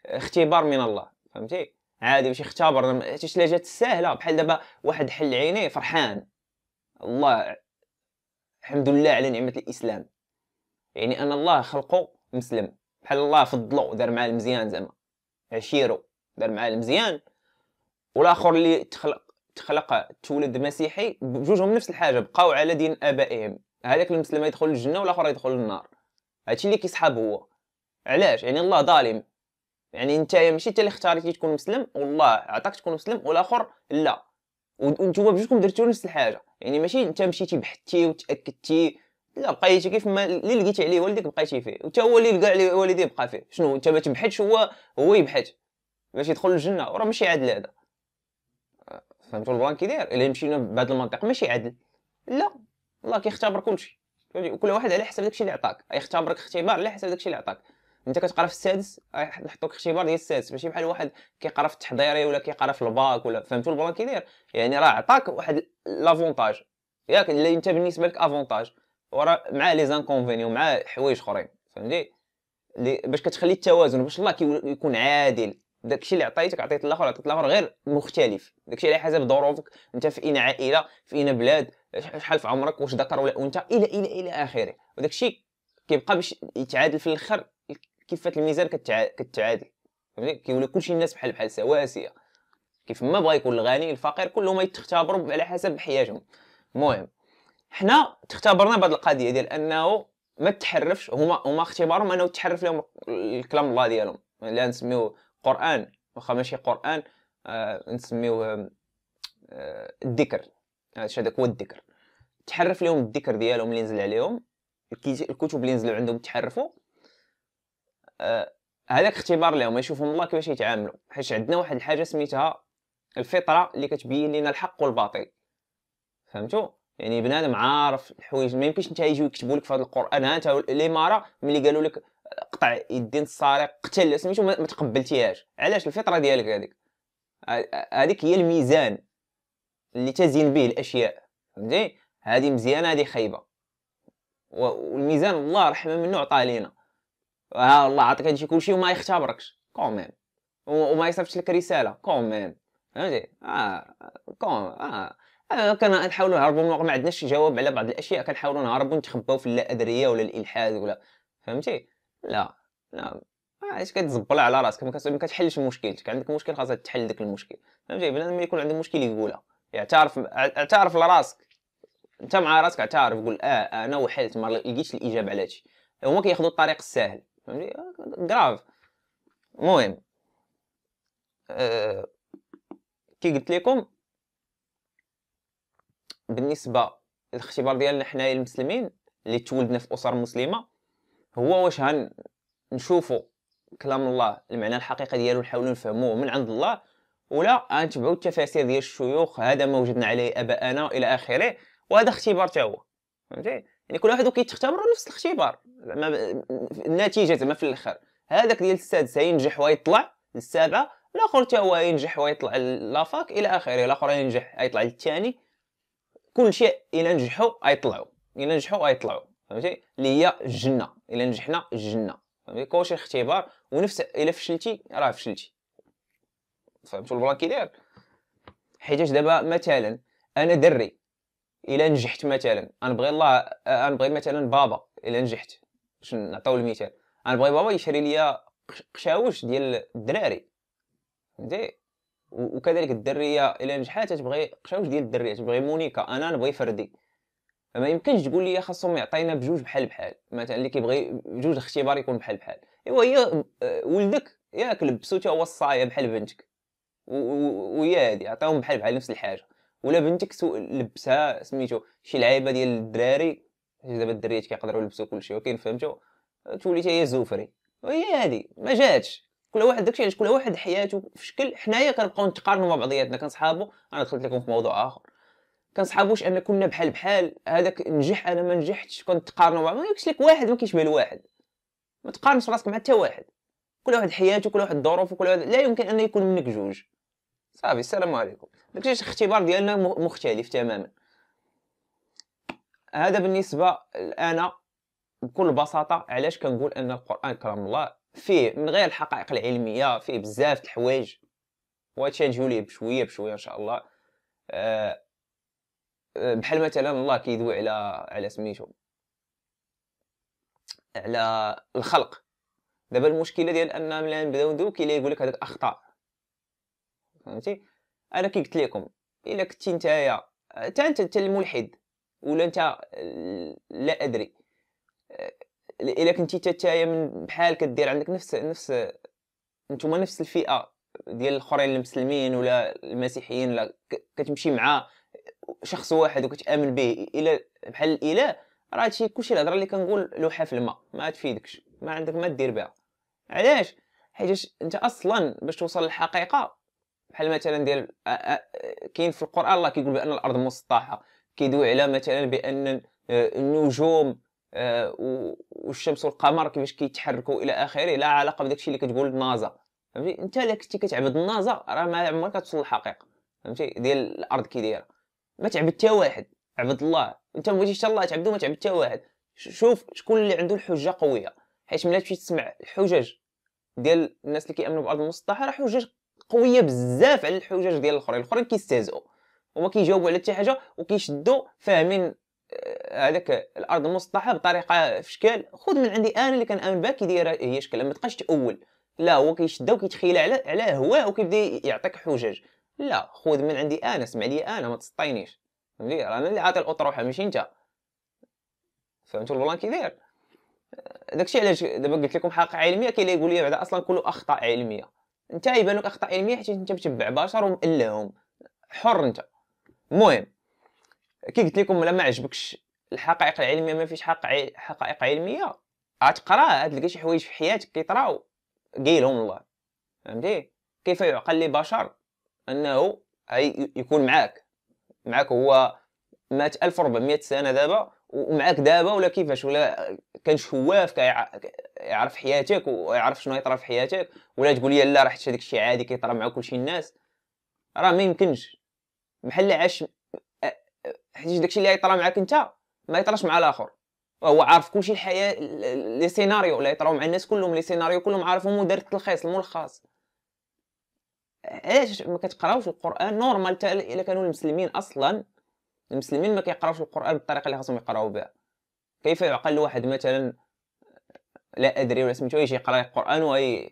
اختبار من الله فهمتي عادي باش يختبر حيت الا جات ساهله بحال دابا واحد حل عينيه فرحان الله الحمد لله على نعمه الاسلام يعني ان الله خلقه مسلم بحال الله فضلو دار معاه المزيان زعما عشيرو دار معاه المزيان والاخر اللي تخلق تخلق تولد مسيحي بجوجهم نفس الحاجه بقاو على دين ابائهم هذاك المسلم يدخل الجنه والاخر يدخل النار هادشي اللي كيصحاب هو علاش يعني الله ظالم يعني انت ماشي انت اللي اختاريتي تكون مسلم والله عطاك تكون مسلم والاخر لا وانتوما بجوجكم درتو نفس الحاجه يعني ماشي انت مشيتي بحثتي وتاكدتي لا بقيتي كيف ما اللي لقيتي عليه والديك بقيتي فيه وتا هو اللي لقى عليه والديه بقى فيه شنو انت ما تبحثش هو هو يبحث باش يدخل الجنه وراه ماشي عادل هذا فهمتوا البلان كي داير الا مشينا بهذا المنطق ماشي عادل لا الله كيختبر كلشي كل واحد على حسب داكشي اللي عطاك يختبرك اختبار على حسب داكشي اللي عطاك انت كتقرا في السادس نحطوك اختبار ديال السادس ماشي بحال واحد كيقرا في التحضيري ولا كيقرا في الباك ولا فهمتوا البلان كي داير يعني راه عطاك واحد لافونتاج ياك اللي انت بالنسبه لك افونتاج وراه مع لي زانكونفينيون مع حوايج اخرين فهمتي باش كتخلي التوازن باش الله يكون عادل داكشي اللي عطيتك عطيت الاخر عطيت الاخر غير مختلف داكشي على حسب ظروفك انت في اين عائله في اين بلاد شحال في عمرك واش ذكر ولا انثى الى الى الى اخره وداكشي كيبقى باش يتعادل في الاخر فات الميزان كتع... كتعادل فهمتي كيولي كلشي الناس بحال بحال سواسيه كيف ما بغا يكون الغني الفقير كلهم يتختبروا على حسب حياتهم المهم حنا تختبرنا بهاد القضيه ديال انه ما تحرفش هما هما اختبارهم انه تحرف لهم الكلام الله ديالهم لا نسميوه قران واخا ماشي قران آه نسميوه آه الذكر هذاك هو الذكر تحرف لهم الذكر ديالهم اللي نزل عليهم الكتب اللي نزلوا عندهم تحرفوا آه، هذاك اختبار لهم يشوفهم الله كيفاش يتعاملوا حيت عندنا واحد الحاجه سميتها الفطره اللي كتبين لنا الحق والباطل فهمتوا يعني بنادم عارف الحوايج ما يمكنش انت يجيو يكتبوا لك في هذا القران ها انت الاماره ملي قالوا لك قطع يدين السارق قتل سميتو ما تقبلتيهاش علاش الفطره ديالك هذيك هذيك هي الميزان اللي تزين به الاشياء فهمتي هذه مزيانه هذه خايبه والميزان الله رحمه منه عطاه لينا ها الله عطيك هادشي كلشي وما يختبركش كومين وما يصيفطش لك رساله كومين فهمتي اه كون اه, آه، كنحاولوا نهربوا ما عندناش جواب على بعض الاشياء كنحاولوا نهربوا نتخباو في اللا ادريه ولا الالحاد ولا فهمتي لا لا علاش كتزبل على راسك ما كتحلش مشكلتك عندك مشكل خاصك تحل داك المشكل فهمتي بنادم يكون عنده مشكل يقولها يعترف اعترف لراسك انت مع راسك اعترف قول اه, آه، انا وحلت ما لقيتش الاجابه على هادشي هما كياخذوا الطريق السهل كراف المهم آه، كي قلت لكم بالنسبه للاختبار ديالنا حنايا المسلمين اللي تولدنا في اسر مسلمه هو واش نشوفوا كلام الله المعنى الحقيقي ديالو نحاولوا نفهموه من عند الله ولا نتبعوا التفاسير ديال الشيوخ هذا ما وجدنا عليه اباءنا الى اخره وهذا اختبار حتى هو فهمتي يعني كل واحد كيتختبر نفس الاختبار زعما النتيجه زعما في الاخر هذاك ديال السادس ينجح ويطلع للسابعه الاخر حتى هو ينجح ويطلع لافاك الى اخره الاخر ينجح يطلع للثاني كل شيء الى نجحوا يطلعوا الى نجحوا يطلعوا فهمتي اللي هي الجنه الى نجحنا الجنه فهمتي كلشي اختبار ونفس الى فشلتي راه فشلتي فهمتوا كي داير حيتاش دابا مثلا انا دري الا نجحت مثلا غنبغي الله غنبغي مثلا بابا الا نجحت باش نعطيو المثال غنبغي بابا يشري ليا قشاوش ديال الدراري فهمتي وكذلك الدريه الا نجحات تبغي قشاوش ديال الدريه تبغي مونيكا انا نبغي فردي ما يمكنش تقول لي خاصهم يعطينا بجوج بحال بحال مثلا اللي كيبغي جوج اختبار يكون بحال بحال ايوا هي آه، ولدك ياك لبسو هو الصايه بحال بنتك وهي هادي عطاهم بحال بحال نفس الحاجه ولا بنتك لبسها سميتو شي لعيبه ديال الدراري دابا الدريات كيقدروا يلبسوا كلشي وكاين فهمتو تولي حتى هي زوفري وهي هادي ما جاتش كل واحد داكشي علاش كل واحد حياته في شكل حنايا كنبقاو نتقارنوا مع بعضياتنا كنصحابو انا دخلت لكم في موضوع اخر كنصحابوش ان كنا بحال بحال هذاك نجح انا ما نجحتش تقارنوا مع ما لك واحد ما كيشبه الواحد ما تقارنش راسك مع حتى واحد كل واحد حياته كل واحد ظروفه كل واحد لا يمكن ان يكون منك جوج صافي السلام عليكم داكشي الاختبار ديالنا مختلف تماما هذا بالنسبه الان بكل بساطه علاش كنقول ان القران كلام الله فيه من غير الحقائق العلميه فيه بزاف د الحوايج وهادشي ليه بشويه بشويه ان شاء الله آه،, أه بحال مثلا الله كيدوي على على سميتو على الخلق دابا المشكله ديال ان ملي نبداو ندوي كيلا يقول لك هذاك اخطاء فهمتي انا كي قلت لكم الا كنتي نتايا حتى انت انت الملحد ولا انت آه، لا ادري آه، الا كنتي تتايا من بحال كدير عندك نفس نفس نتوما نفس الفئه ديال الاخرين المسلمين ولا المسيحيين ولا كتمشي مع شخص واحد وكتامن به الى بحال الاله راه هادشي كلشي الهضره اللي كنقول لوحه في الماء ما تفيدكش ما عندك ما دير بها علاش حيت انت اصلا باش توصل للحقيقه بحال مثلا ديال كاين في القران الله كيقول بان الارض مسطحه كيدوي على مثلا بان آه، النجوم آه، والشمس والقمر كيفاش كيتحركوا الى اخره لا علاقه بداكشي اللي كتقول النازا فهمتي انت الا كنتي كتعبد النازا راه ما عمرك توصل للحقيقه فهمتي ديال الارض كي دايره ما تعبد حتى واحد عبد الله انت ما بغيتيش الله تعبدو ما تعبد حتى واحد شوف شكون اللي عنده الحجه قويه حيت ملي تمشي تسمع الحجج ديال الناس اللي كيامنوا بالارض المسطحه راه حجج قويه بزاف على الحجج ديال الاخرين الاخرين كيستهزؤوا وما كيجاوبوا على حتى حاجه وكيشدوا فاهمين آه، هذاك الارض المسطحه بطريقه في شكل خذ من عندي انا اللي كنامن بها كيدير هي شكل ما تبقاش تاول لا هو كيشدها وكيتخيل على على هواه وكيبدا يعطيك حجج لا خذ من عندي انا اسمع لي انا ما تسطينيش فهمتي راه انا اللي عاطي الاطروحه ماشي انت فهمتوا البلان كي داير آه، داكشي علاش دابا قلت لكم حقيقه علميه كاين اللي يقول لي بعدا اصلا كله اخطاء علميه انت يبان لك اخطاء علميه حيت انت متبع بشر هم حر انت المهم كي قلت لكم لما عجبكش الحقائق العلميه ما فيش حقائق حقائق علميه غتقرا غتلقى شي حوايج في حياتك كيطراو قايلهم الله فهمتي كيف يعقل لبشر انه يكون معاك معاك هو مات 1400 سنه دابا ومعاك دابا ولا كيفاش ولا كان شواف كيعرف حياتك ويعرف شنو يطرا في حياتك ولا تقول لي لا راه حيت هذاك الشيء عادي كيطرا مع كلشي الناس راه ما يمكنش بحال عاش حيت داكشي اللي يطرى معاك انت ما يطراش مع الاخر هو عارف كلشي الحياه لي سيناريو اللي يطراو مع الناس كلهم لي سيناريو كلهم عارفهم ودار التلخيص الملخص علاش ما كتقراوش القران نورمال الا كانوا المسلمين اصلا المسلمين ما كيقراوش القران بالطريقه اللي خاصهم يقراو بها كيف يعقل واحد مثلا لا ادري ولا سميتو يجي يقرا القران وي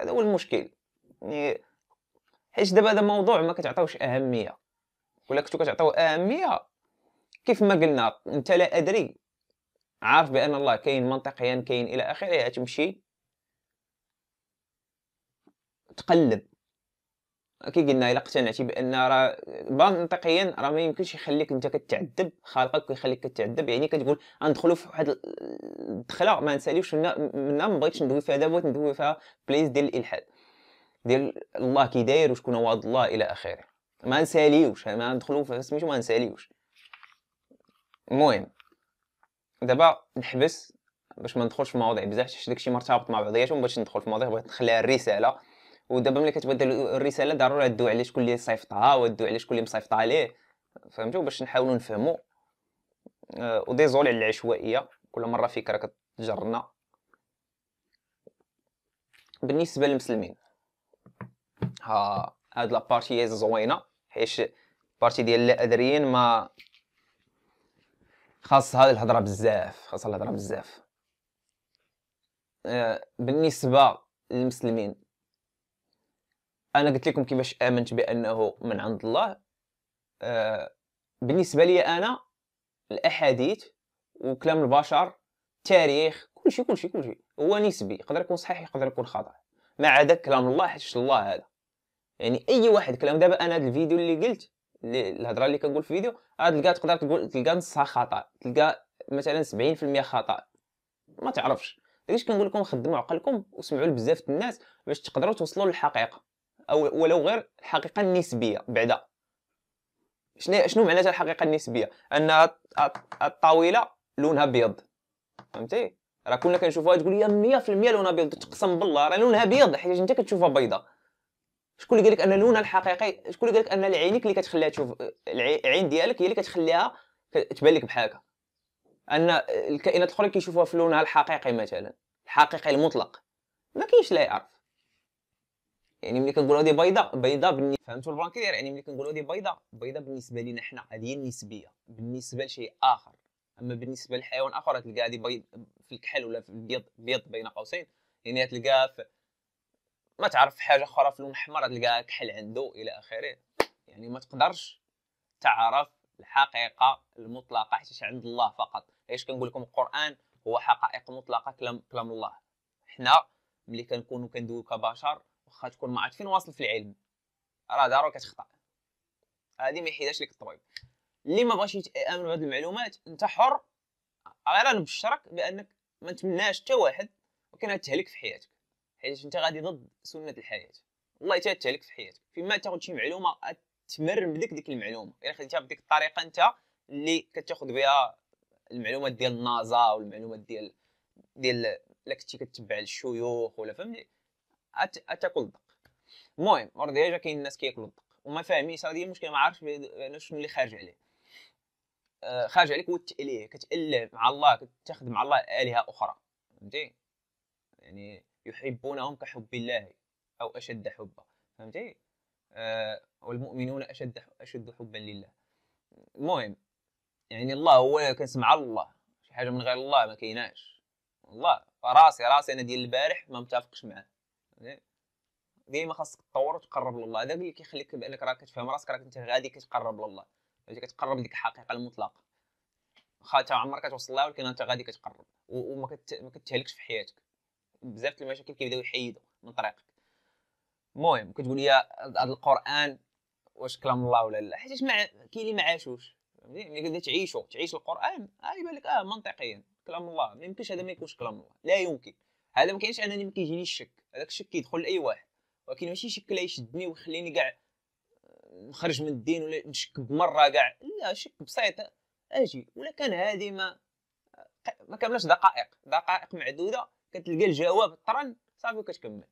هذا هو المشكل يعني حيت دابا هذا موضوع ما كتعطيوش اهميه ولا كنتو كتعطيو اهميه كيف ما قلنا انت لا ادري عارف بان الله كاين منطقيا كاين الى اخره تمشي تقلب كي قلنا الا اقتنعتي بان راه منطقيا راه ما يمكنش يخليك انت كتعذب خالقك ويخليك كتعذب يعني كتقول غندخلو في واحد الدخله ما نساليوش منها ما بغيتش ندوي فيها دابا ندوي فيها بليز ديال الالحاد ديال الله كي داير وشكون هو الله الى اخره ما نساليوش ما ندخلو في سميتو ما نساليوش المهم دابا نحبس باش ما ندخلش في مواضيع بزاف حيت داكشي مرتبط مع بعضياتهم باش ندخل في مواضيع بغيت نخليها الرساله ودابا ملي كتبدل الرساله ضروري تدوي على شكون اللي صيفطها وتدوي على شكون اللي مصيفطها ليه فهمتوا باش نحاولوا نفهموا آه، وديزولي على العشوائيه كل مره فكره كتجرنا بالنسبه للمسلمين ها هاد لابارتي هي زوينه حيت بارتي ديال ادريين ما خاص هاد الهضره بزاف خاص الهضره بزاف آه، بالنسبه للمسلمين انا قلت لكم كيفاش امنت بانه من عند الله آه، بالنسبه لي انا الاحاديث وكلام البشر التاريخ كلشي كلشي شيء هو نسبي يقدر يكون صحيح يقدر يكون خطا ما عدا كلام الله حيت الله هذا يعني اي واحد كلام دابا انا هذا الفيديو اللي قلت الهضره اللي كنقول في الفيديو هذا تلقى تقدر تقول تلقى نصها خطا تلقى مثلا 70% خطا ما تعرفش داكشي كنقول لكم خدموا عقلكم وسمعوا لبزاف الناس باش تقدروا توصلوا للحقيقه او ولو غير الحقيقه النسبيه بعدا شنو شنو معناتها الحقيقه النسبيه ان الطاوله لونها بيض فهمتي راه كنا كنشوفوها تقول لي 100% لونها بيض تقسم بالله راه لونها بيض حيت انت كتشوفها بيضاء شكون اللي قال لك ان لونها الحقيقي شكون اللي قال لك ان العينيك اللي كتخليها تشوف العين ديالك هي اللي كتخليها تبان لك بحال هكا ان الكائنات الاخرى كيشوفوها في لونها الحقيقي مثلا الحقيقي المطلق ما كاينش لا يعرف يعني ملي كنقولوا هذه بيضاء بيضاء بالنسبه فهمتوا البرانكيير يعني ملي كنقولوا هذه بيضاء بيضاء بالنسبه لنا حنا هذه النسبيه بالنسبه لشيء اخر اما بالنسبه لحيوان اخر تلقى هذه بيض في الكحل ولا في البيض بيض بين قوسين يعني تلقى ما تعرف حاجه اخرى في لون احمر تلقى كحل عنده الى اخره يعني ما تقدرش تعرف الحقيقه المطلقه حيت عند الله فقط ايش كنقول لكم القران هو حقائق مطلقه كلام كلام الله حنا ملي كنكونوا كندويو كبشر واخا تكون ما عرفتي فين واصل في العلم راه ضروري كتخطا هادي ما يحيدهاش لك الطبيب اللي ما بغاش يتامن بهاد المعلومات انت حر غير نبشرك بانك ما نتمناش حتى واحد ولكن غتهلك في حياتك حيت انت غادي ضد سنه الحياه والله حتى تهلك في حياتك فيما تاخذ شي معلومه تمرن بدك ديك المعلومه الا خديتها بديك الطريقه انت اللي كتاخذ بها المعلومات ديال النازا والمعلومات ديال ديال لا كنتي كتبع الشيوخ ولا فهمتي اتاكل الدق المهم المره ديجا كاين الناس كيكلطق وما فاهمينش هذه المشكله ما عارفش شنو اللي خارج عليه آه، خارج عليك هو التاليه كتاله مع الله كتاخذ مع الله الهه اخرى فهمتي يعني يحبونهم كحب الله او اشد حبا فهمتي آه والمؤمنون اشد اشد حبا لله المهم يعني الله هو كنسمع الله شي حاجه من غير الله ما كايناش الله فراسي راسي انا ديال البارح ما متفقش معاه ديما خاصك تطور وتقرب لله هذا اللي كيخليك بانك راك كتفهم راسك راك انت غادي كتقرب لله غادي كتقرب لديك الحقيقه المطلقه واخا حتى عمرك كتوصل لها ولكن انت غادي كتقرب وما كت... ما كتهلكش في حياتك بزاف المشاكل كيبداو يحيدوا من طريقك المهم كتقول لي هذا القران واش كلام الله ولا لا حيت مع كاين اللي ما عاشوش فهمتي ملي كتبدا تعيشو تعيش القران اه يبان لك اه منطقيا كلام الله ما يمكنش هذا ما يكونش كلام الله لا يمكن هذا ما كاينش انني ما كيجينيش الشك هذاك الشك كيدخل لاي واحد ولكن ماشي شك لا يشدني ويخليني كاع آه، نخرج من الدين ولا نشك بمره كاع لا شك بسيط اجي ولا كان هذه ما آه، ما كملش دقائق دقائق معدوده كتلقى الجواب طرن صافي وكتكمل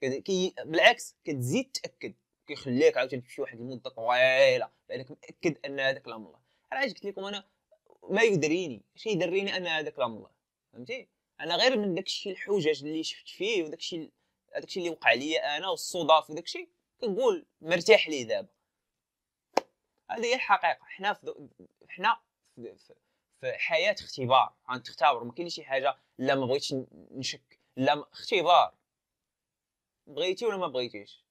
كي بالعكس كتزيد تاكد كيخليك عاوتاني تمشي واحد المده طويله لانك متاكد ان هذا كلام الله علاش قلت لكم انا ما يدريني اش يدريني ان هذا كلام الله فهمتي انا غير من داكشي الحجج اللي شفت فيه وداكشي داكشي اللي وقع ليا انا والصدف وداكشي كنقول مرتاح ليه دابا هذه هي الحقيقه حنا في حنا في... حياه اختبار غنتختبر ما كاين شي حاجه لا ما بغيتش نشك لا اختبار بغيتي ولا ما بغيتيش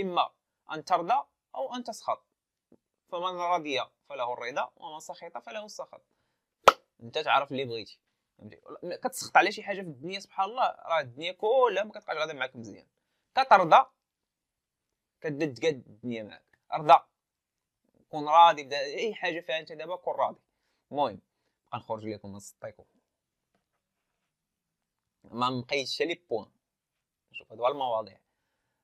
اما ان ترضى او ان تسخط فمن رضي فله الرضا ومن سخط فله السخط انت تعرف اللي بغيتي فهمتي كتسخط على شي حاجه في الدنيا سبحان الله راه الدنيا كلها ما كتبقاش غادا معاك مزيان كترضى كدد قد الدنيا معاك ارضى كون راضي بدا اي حاجه فيها انت دابا كون راضي المهم بقى نخرج لكم نسطيكم ما مقيدش لي بوان شوف هادو المواضيع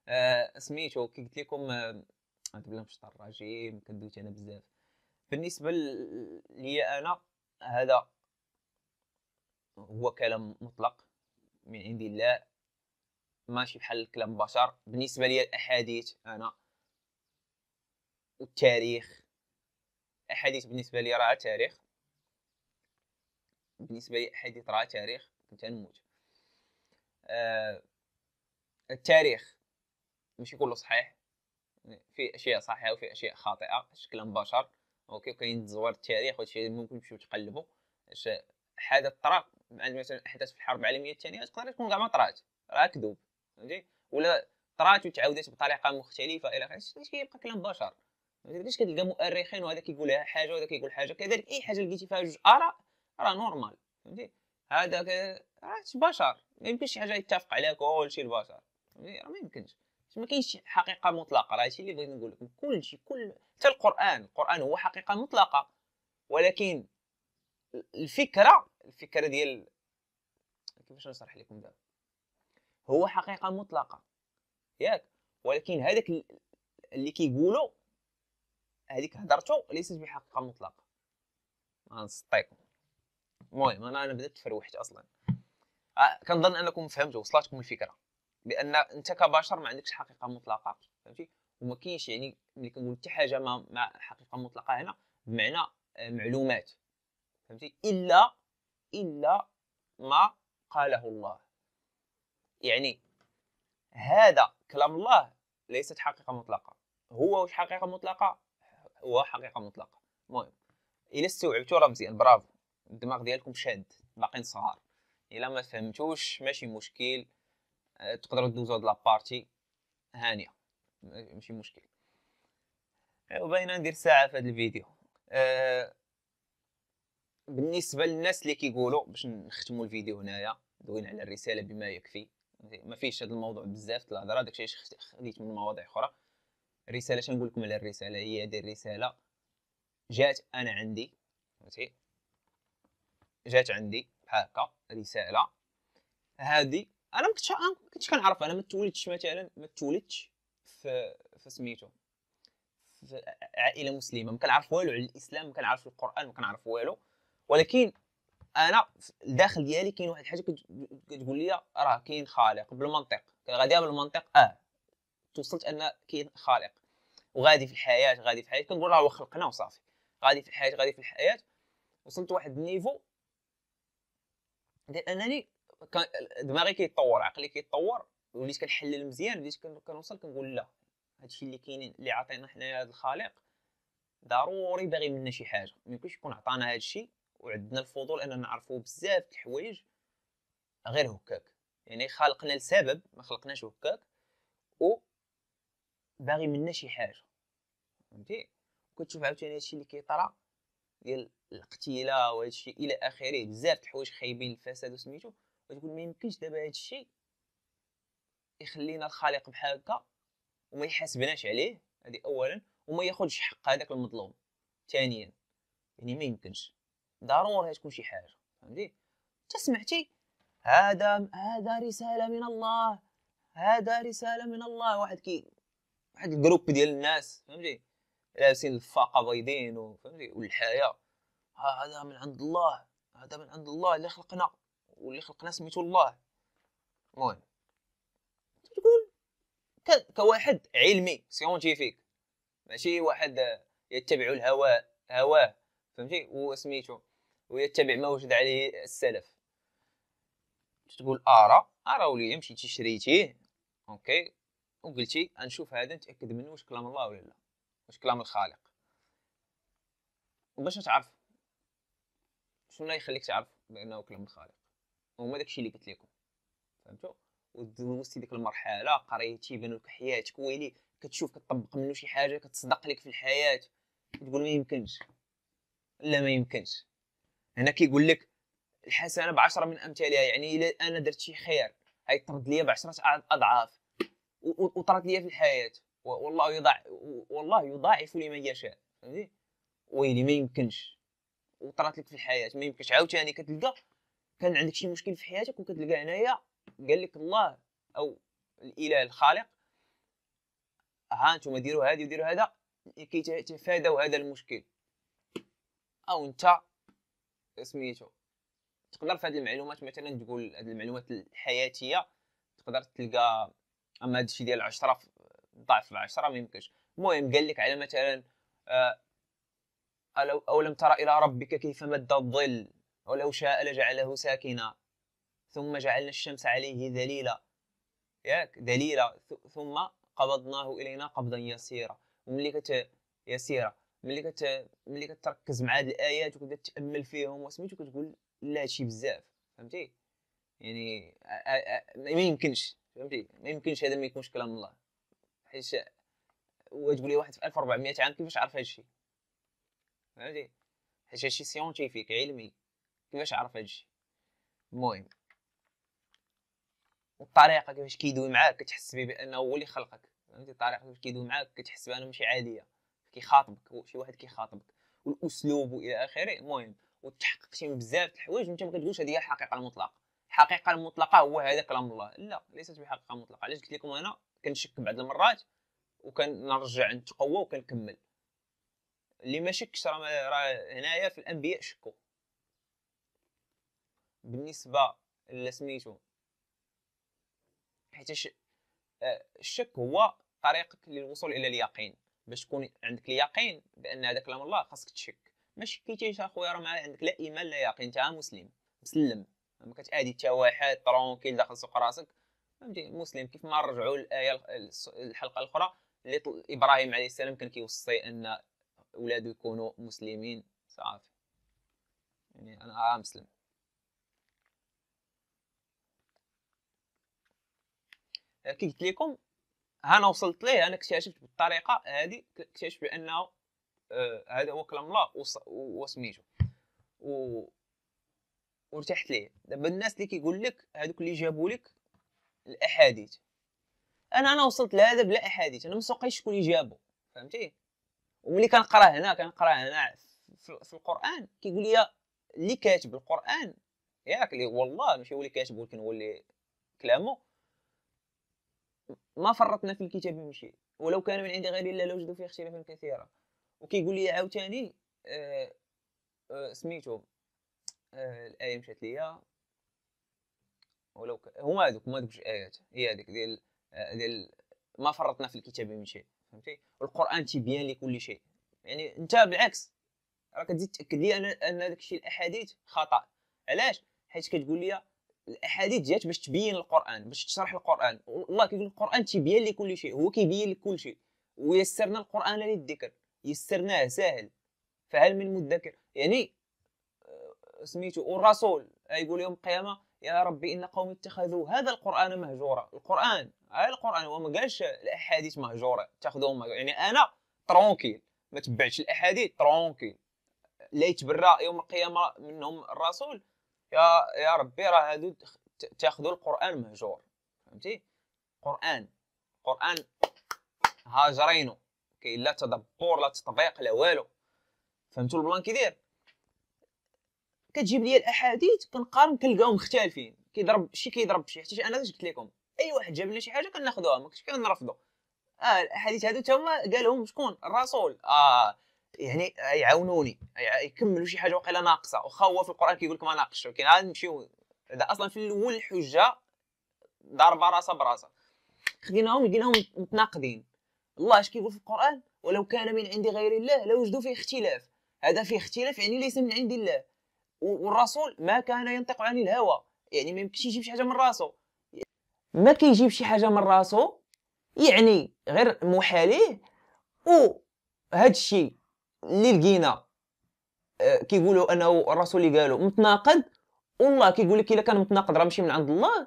آه سميتو كي قلت لكم آه بلا الشيطان الرجيم كدويت انا بزاف بالنسبه ليا انا هذا هو كلام مطلق من عند الله ماشي بحال كلام بشر بالنسبه لي الاحاديث انا والتاريخ احاديث بالنسبه لي راه تاريخ بالنسبه لي احاديث راه تاريخ كنت نموت آه التاريخ ماشي كله صحيح في اشياء صحيحه وفي اشياء خاطئه شكل بشر اوكي وكاين تزوار التاريخ وهادشي ممكن تمشيو تقلبو حدث طرا بعد يعني مثلا احداث في الحرب العالميه الثانيه تقدر تكون كاع ما طرات راه كذوب فهمتي ولا طرات وتعاودت بطريقه مختلفه الى اخره كيبقى كلام بشر علاش كتلقى مؤرخين وهذا كيقول حاجه وهذا كيقول حاجه كذلك اي حاجه لقيتي فيها جوج اراء راه نورمال فهمتي هذاك راه بشر ما يمكنش شي حاجه يتفق عليها كلشي البشر فهمتي راه ما يمكنش ما كاينش حقيقه مطلقه راه الشيء اللي بغيت نقول لكم كلشي كل حتى القران القران هو حقيقه مطلقه ولكن الفكره الفكره ديال كيفاش نشرح لكم دابا هو حقيقه مطلقه ياك ولكن هذاك اللي كيقولوا هذيك هضرته ليست بحقيقه مطلقه غنصطيكم المهم انا انا بدات تفروحت اصلا آه، كنظن انكم فهمتوا وصلتكم الفكره بان انت كبشر ما عندكش حقيقه مطلقه فهمتي وما كاينش يعني ملي كنقول حتى حاجه مع حقيقه مطلقه هنا بمعنى آه، معلومات فهمتي الا إلا ما قاله الله يعني هذا كلام الله ليست حقيقة مطلقة هو واش حقيقة مطلقة هو حقيقة مطلقة المهم إلا استوعبتوا راه مزيان برافو الدماغ ديالكم شاد باقيين صغار إلا ما فهمتوش ماشي مشكل آه، تقدروا تدوزوا هاد لابارتي هانية ماشي مشكل وباينه ندير ساعة في هاد الفيديو أه بالنسبه للناس اللي كيقولوا باش نختموا الفيديو هنايا دوين على الرساله بما يكفي ما فيش هذا الموضوع بزاف الهضره داكشي علاش خديت من مواضيع اخرى الرساله شنو نقول لكم على الرساله هي هذه الرساله جات انا عندي فهمتي جات عندي بحال هكا رساله هادي انا ما كنتش انا كنت كنعرف انا ما تولدتش مثلا ما تولدتش في في سميتو في عائله مسلمه ما كنعرف والو على الاسلام ما كنعرف القران ما كنعرف والو ولكن انا الداخل ديالي كاين واحد الحاجه كتقول لي راه كاين خالق بالمنطق غادي بالمنطق اه توصلت ان كاين خالق وغادي في الحياه غادي في الحياه كنقول راه خلقنا وصافي غادي في الحياه غادي في الحياه وصلت واحد النيفو ديال انني دماغي كيتطور عقلي كيتطور وليت كنحلل مزيان بديت كنوصل كنقول لا هادشي اللي كاين اللي عطينا حنايا هذا الخالق ضروري باغي منا شي حاجه ما يمكنش يكون عطانا هادشي وعندنا الفضول اننا نعرفوا بزاف د الحوايج غير هكاك يعني خلقنا لسبب ما خلقناش هكاك و باغي منا شي حاجه فهمتي كتشوف عاوتاني هادشي اللي كيطرا ديال القتيله وهادشي الى اخره بزاف د الحوايج خايبين الفساد وسميتو وتقول ما يمكنش دابا هادشي يخلينا الخالق بحال هكا وما يحاسبناش عليه هذه اولا وما ياخذش حق هذاك المظلوم ثانيا يعني ما يمكنش ضروري تكون شي حاجه فهمتي انت سمعتي هذا هذا رساله من الله هذا رساله من الله واحد كي واحد الجروب ديال الناس فهمتي لابسين الفاقه بيضين وفهمتي والحياه هذا من عند الله هذا من عند الله اللي خلقنا واللي خلقنا سميتو الله المهم تقول كواحد علمي سيونتيفيك ماشي واحد يتبع الهواء هواه فهمتي وسميتو ويتبع ما وجد عليه السلف تقول ارى ارى وليا مشيتي شريتيه اوكي وقلتي غنشوف هذا نتاكد منه واش كلام الله ولا لا واش كلام الخالق باش تعرف شنو اللي يخليك تعرف بانه كلام الخالق هما داكشي اللي قلت لكم فهمتوا ودوزتي ديك المرحله قريتي بان لك حياتك ويلي كتشوف كتطبق منه شي حاجه كتصدق لك في الحياه تقول ما يمكنش لا ما يمكنش هنا كيقول لك الحسنه بعشره من امثالها يعني الا انا درت شي خير غيطرد ليا بعشره اضعاف وطرد ليا في الحياه والله يضع والله يضاعف لمن يشاء فهمتي ويلي ما يمكنش وطرات لك في الحياه ما يمكنش عاوتاني كتلقى كان عندك شي مشكل في حياتك وكتلقى هنايا قال لك الله او الاله الخالق ها انتم ديروا هذه وديروا هذا كي تفادوا هذا المشكل او انت سميتو تقدر في هذه المعلومات مثلا تقول هذه المعلومات الحياتيه تقدر تلقى اما هادشي ديال 10 ضعف ب 10 ما يمكنش المهم قال لك على مثلا آه، اولم ترى الى ربك كيف مد الظل ولو شاء لجعله ساكنا ثم جعلنا الشمس عليه ذليلا ياك دليلا ثم قبضناه الينا قبضا يسيرا وملي كت يسيرا ملي كت ملي كتركز مع هاد الايات وكتبدا تامل فيهم وسميتو كتقول لا شي بزاف فهمتي يعني ما يمكنش فهمتي ما يمكنش هذا ما يكونش كلام الله حيت وتقول لي واحد في 1400 عام كيفاش عرف هادشي فهمتي حيت هادشي سيونتيفيك علمي كيفاش عرف هادشي المهم الطريقه كيفاش كيدوي معاك كتحس بانه هو اللي خلقك فهمتي الطريقه كيفاش كيدوي معاك كتحس بانه ماشي عاديه كيخاطبك شي واحد كيخاطبك والاسلوب والى اخره المهم وتحقق شي بزاف الحوايج انت ما كتقولش هذه هي الحقيقه المطلقه الحقيقه المطلقه هو هذا كلام الله لا ليست بحقيقه مطلقه علاش قلت لكم انا كنشك بعض المرات وكنرجع عند التقوى وكنكمل اللي ما شكش راه هنايا في الانبياء شكوا بالنسبه لسميتو حيت آه، الشك هو طريقك للوصول الى اليقين باش تكون عندك اليقين بان هذا كلام الله خاصك تشك كي شكيتيش اخويا راه ما عندك لا ايمان لا يقين انت مسلم مسلم ما كتادي حتى واحد ترونكيل داخل سوق راسك فهمتي مسلم كيف ما رجعوا الايه الحلقه الاخرى اللي ابراهيم عليه السلام كان كيوصي ان ولادو يكونوا مسلمين صافي يعني انا آه مسلم آه، كي قلت لكم انا وصلت ليه انا اكتشفت بالطريقه هذه اكتشفت بانه آه، هذا هو كلام الله وسميتو و وارتحت ليه دابا الناس اللي كيقول لك هذوك اللي جابوا لك الاحاديث انا انا وصلت لهذا بلا احاديث انا ما شكون اللي جابو فهمتي وملي كنقرا هنا كنقرا هنا في القران كيقول لي اللي كاتب القران ياك اللي هو الله ماشي هو اللي كاتبه ولكن هو اللي كلامه ما فرطنا في الكتاب من شيء ولو كان من عند غير الله لوجدوا فيه اختلافا كثيرا وكيقول لي عاوتاني آه، آه، سميتو آه، الايه مشات ليا ولو هما هذوك هما هذوك الايات هي هذيك ديال ديال ما فرطنا في الكتاب من شيء فهمتي والقران تبيان لكل شيء يعني انت بالعكس راك تزيد تاكد لي ان هذاك الشيء الاحاديث خطا علاش حيت كتقول لي الاحاديث جات باش تبين القران باش تشرح القران الله كيقول القران تيبين لي كل شيء هو كيبين لك كل شيء ويسرنا القران للذكر يسرناه سهل فهل من مدكر يعني آه، سميتو والرسول يقول يوم القيامه يا ربي ان قومي اتخذوا هذا القران مهجورا القران هذا القران هو ما قالش الاحاديث مهجوره تاخذوهم يعني انا ترونكيل ما تبعتش الاحاديث ترونكيل لا يتبرى يوم القيامه منهم الرسول يا يا ربي راه هادو تاخذوا القران مهجور فهمتي قران قران هاجرينو كاين لا تدبر لا تطبيق لا والو فهمتوا البلان كي داير كتجيب لي الاحاديث كنقارن كنلقاهم مختلفين كيضرب شي كيضرب شي حتى انا قلت لكم اي واحد جاب لنا شي حاجه كناخذوها ما كنرفضوا اه الاحاديث هادو هما قالهم شكون الرسول اه يعني يعاونوني يعني يكملوا شي حاجه واقيلا ناقصه واخا هو في القران كيقول لك ما ناقصش ولكن عاد نمشيو هذا اصلا في الاول الحجه ضاربه راسها براسها خديناهم لقيناهم متناقضين الله اش كيقول في القران ولو كان من عند غير الله لوجدوا فيه اختلاف هذا فيه اختلاف يعني ليس من عند الله والرسول ما كان ينطق عن الهوى يعني ما يمكنش يجيب شي حاجه من راسو ما كيجيب شي حاجه من راسو يعني غير محاليه وهذا الشيء اللي لقينا آه، كيقولوا انه الرسول اللي قالوا متناقض والله كيقول لك الا كان متناقض راه ماشي من عند الله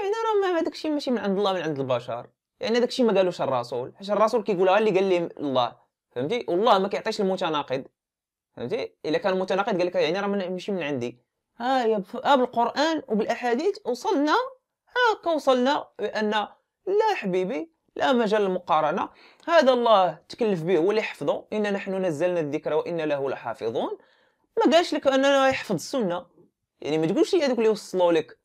يعني راه هذاك الشيء ماشي من عند الله من عند البشر يعني هذاك الشيء ما قالوش الرسول حيت الرسول كيقول اللي قال لي الله فهمتي والله ما كيعطيش المتناقض فهمتي الا كان متناقض قال لك يعني راه ماشي من عندي ها هي بالقران وبالاحاديث وصلنا هاكا وصلنا بان لا حبيبي لا مجال للمقارنة هذا الله تكلف به هو اللي يحفظه إن نحن نزلنا الذكر وإن له لحافظون ما قالش لك أننا يحفظ السنة يعني ما تقولش لي هذوك اللي وصلوا لك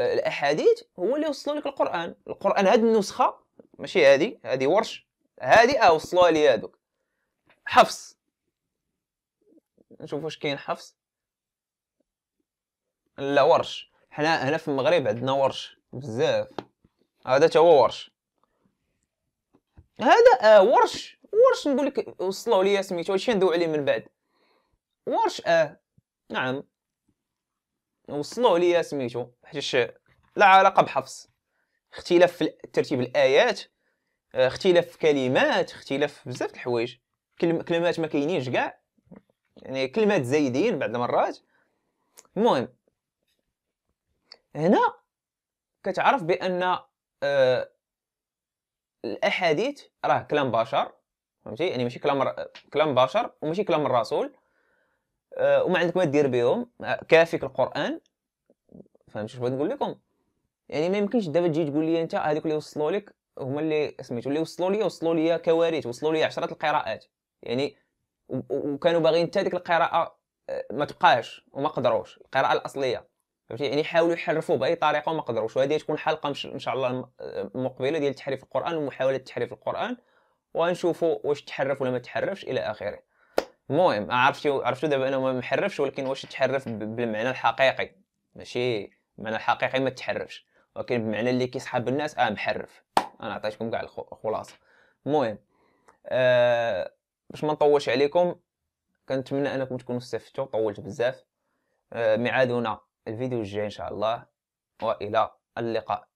آه، الأحاديث هو اللي وصلوا لك القرآن القرآن هذه النسخة ماشي هذه هذه ورش هذه اه وصلوها لي هذوك حفص نشوف واش كاين حفص لا ورش حنا هنا في المغرب عندنا ورش بزاف هذا تا هو ورش هذا اه ورش ورش نقول لك وصلوا لي سميتو واش ندوي عليه من بعد ورش اه نعم وصلوا لي سميتو حيتاش لا علاقه بحفص اختلاف في ترتيب الايات آه، اختلاف في كلمات اختلاف في بزاف د الحوايج كلمات ما كاينينش كاع يعني كلمات زايدين بعض المرات المهم هنا كتعرف بان آه الاحاديث راه كلام بشر فهمتي يعني ماشي كلام كلام بشر وماشي كلام الرسول آه، وما عندك ما دير بهم آه، كافيك القران فهمتي شنو بغيت نقول لكم يعني ما يمكنش دابا تجي تقول لي انت آه، هذوك اللي وصلوا لك هما اللي سميتو اللي وصلوا لي وصلوا لي كوارث وصلوا لي عشرات القراءات يعني وكانوا باغيين حتى ديك القراءه ما تبقاش وما قدروش القراءه الاصليه فهمتي يعني حاولوا يحرفوا باي طريقه وما قدروش وهذه تكون حلقه ان شاء الله المقبله ديال تحريف القران ومحاوله تحريف القران ونشوفوا واش تحرف ولا ما تحرفش الى اخره المهم عرفتي عرفتوا دابا انه ما محرفش ولكن واش تحرف بالمعنى الحقيقي ماشي المعنى الحقيقي ما تحرفش ولكن بمعنى اللي كيصحاب الناس اه محرف انا عطيتكم كاع الخلاصه المهم آه باش ما نطولش عليكم كنتمنى انكم تكونوا استفدتوا طولت بزاف آه ميعادنا الفيديو الجاي إن شاء الله وإلى اللقاء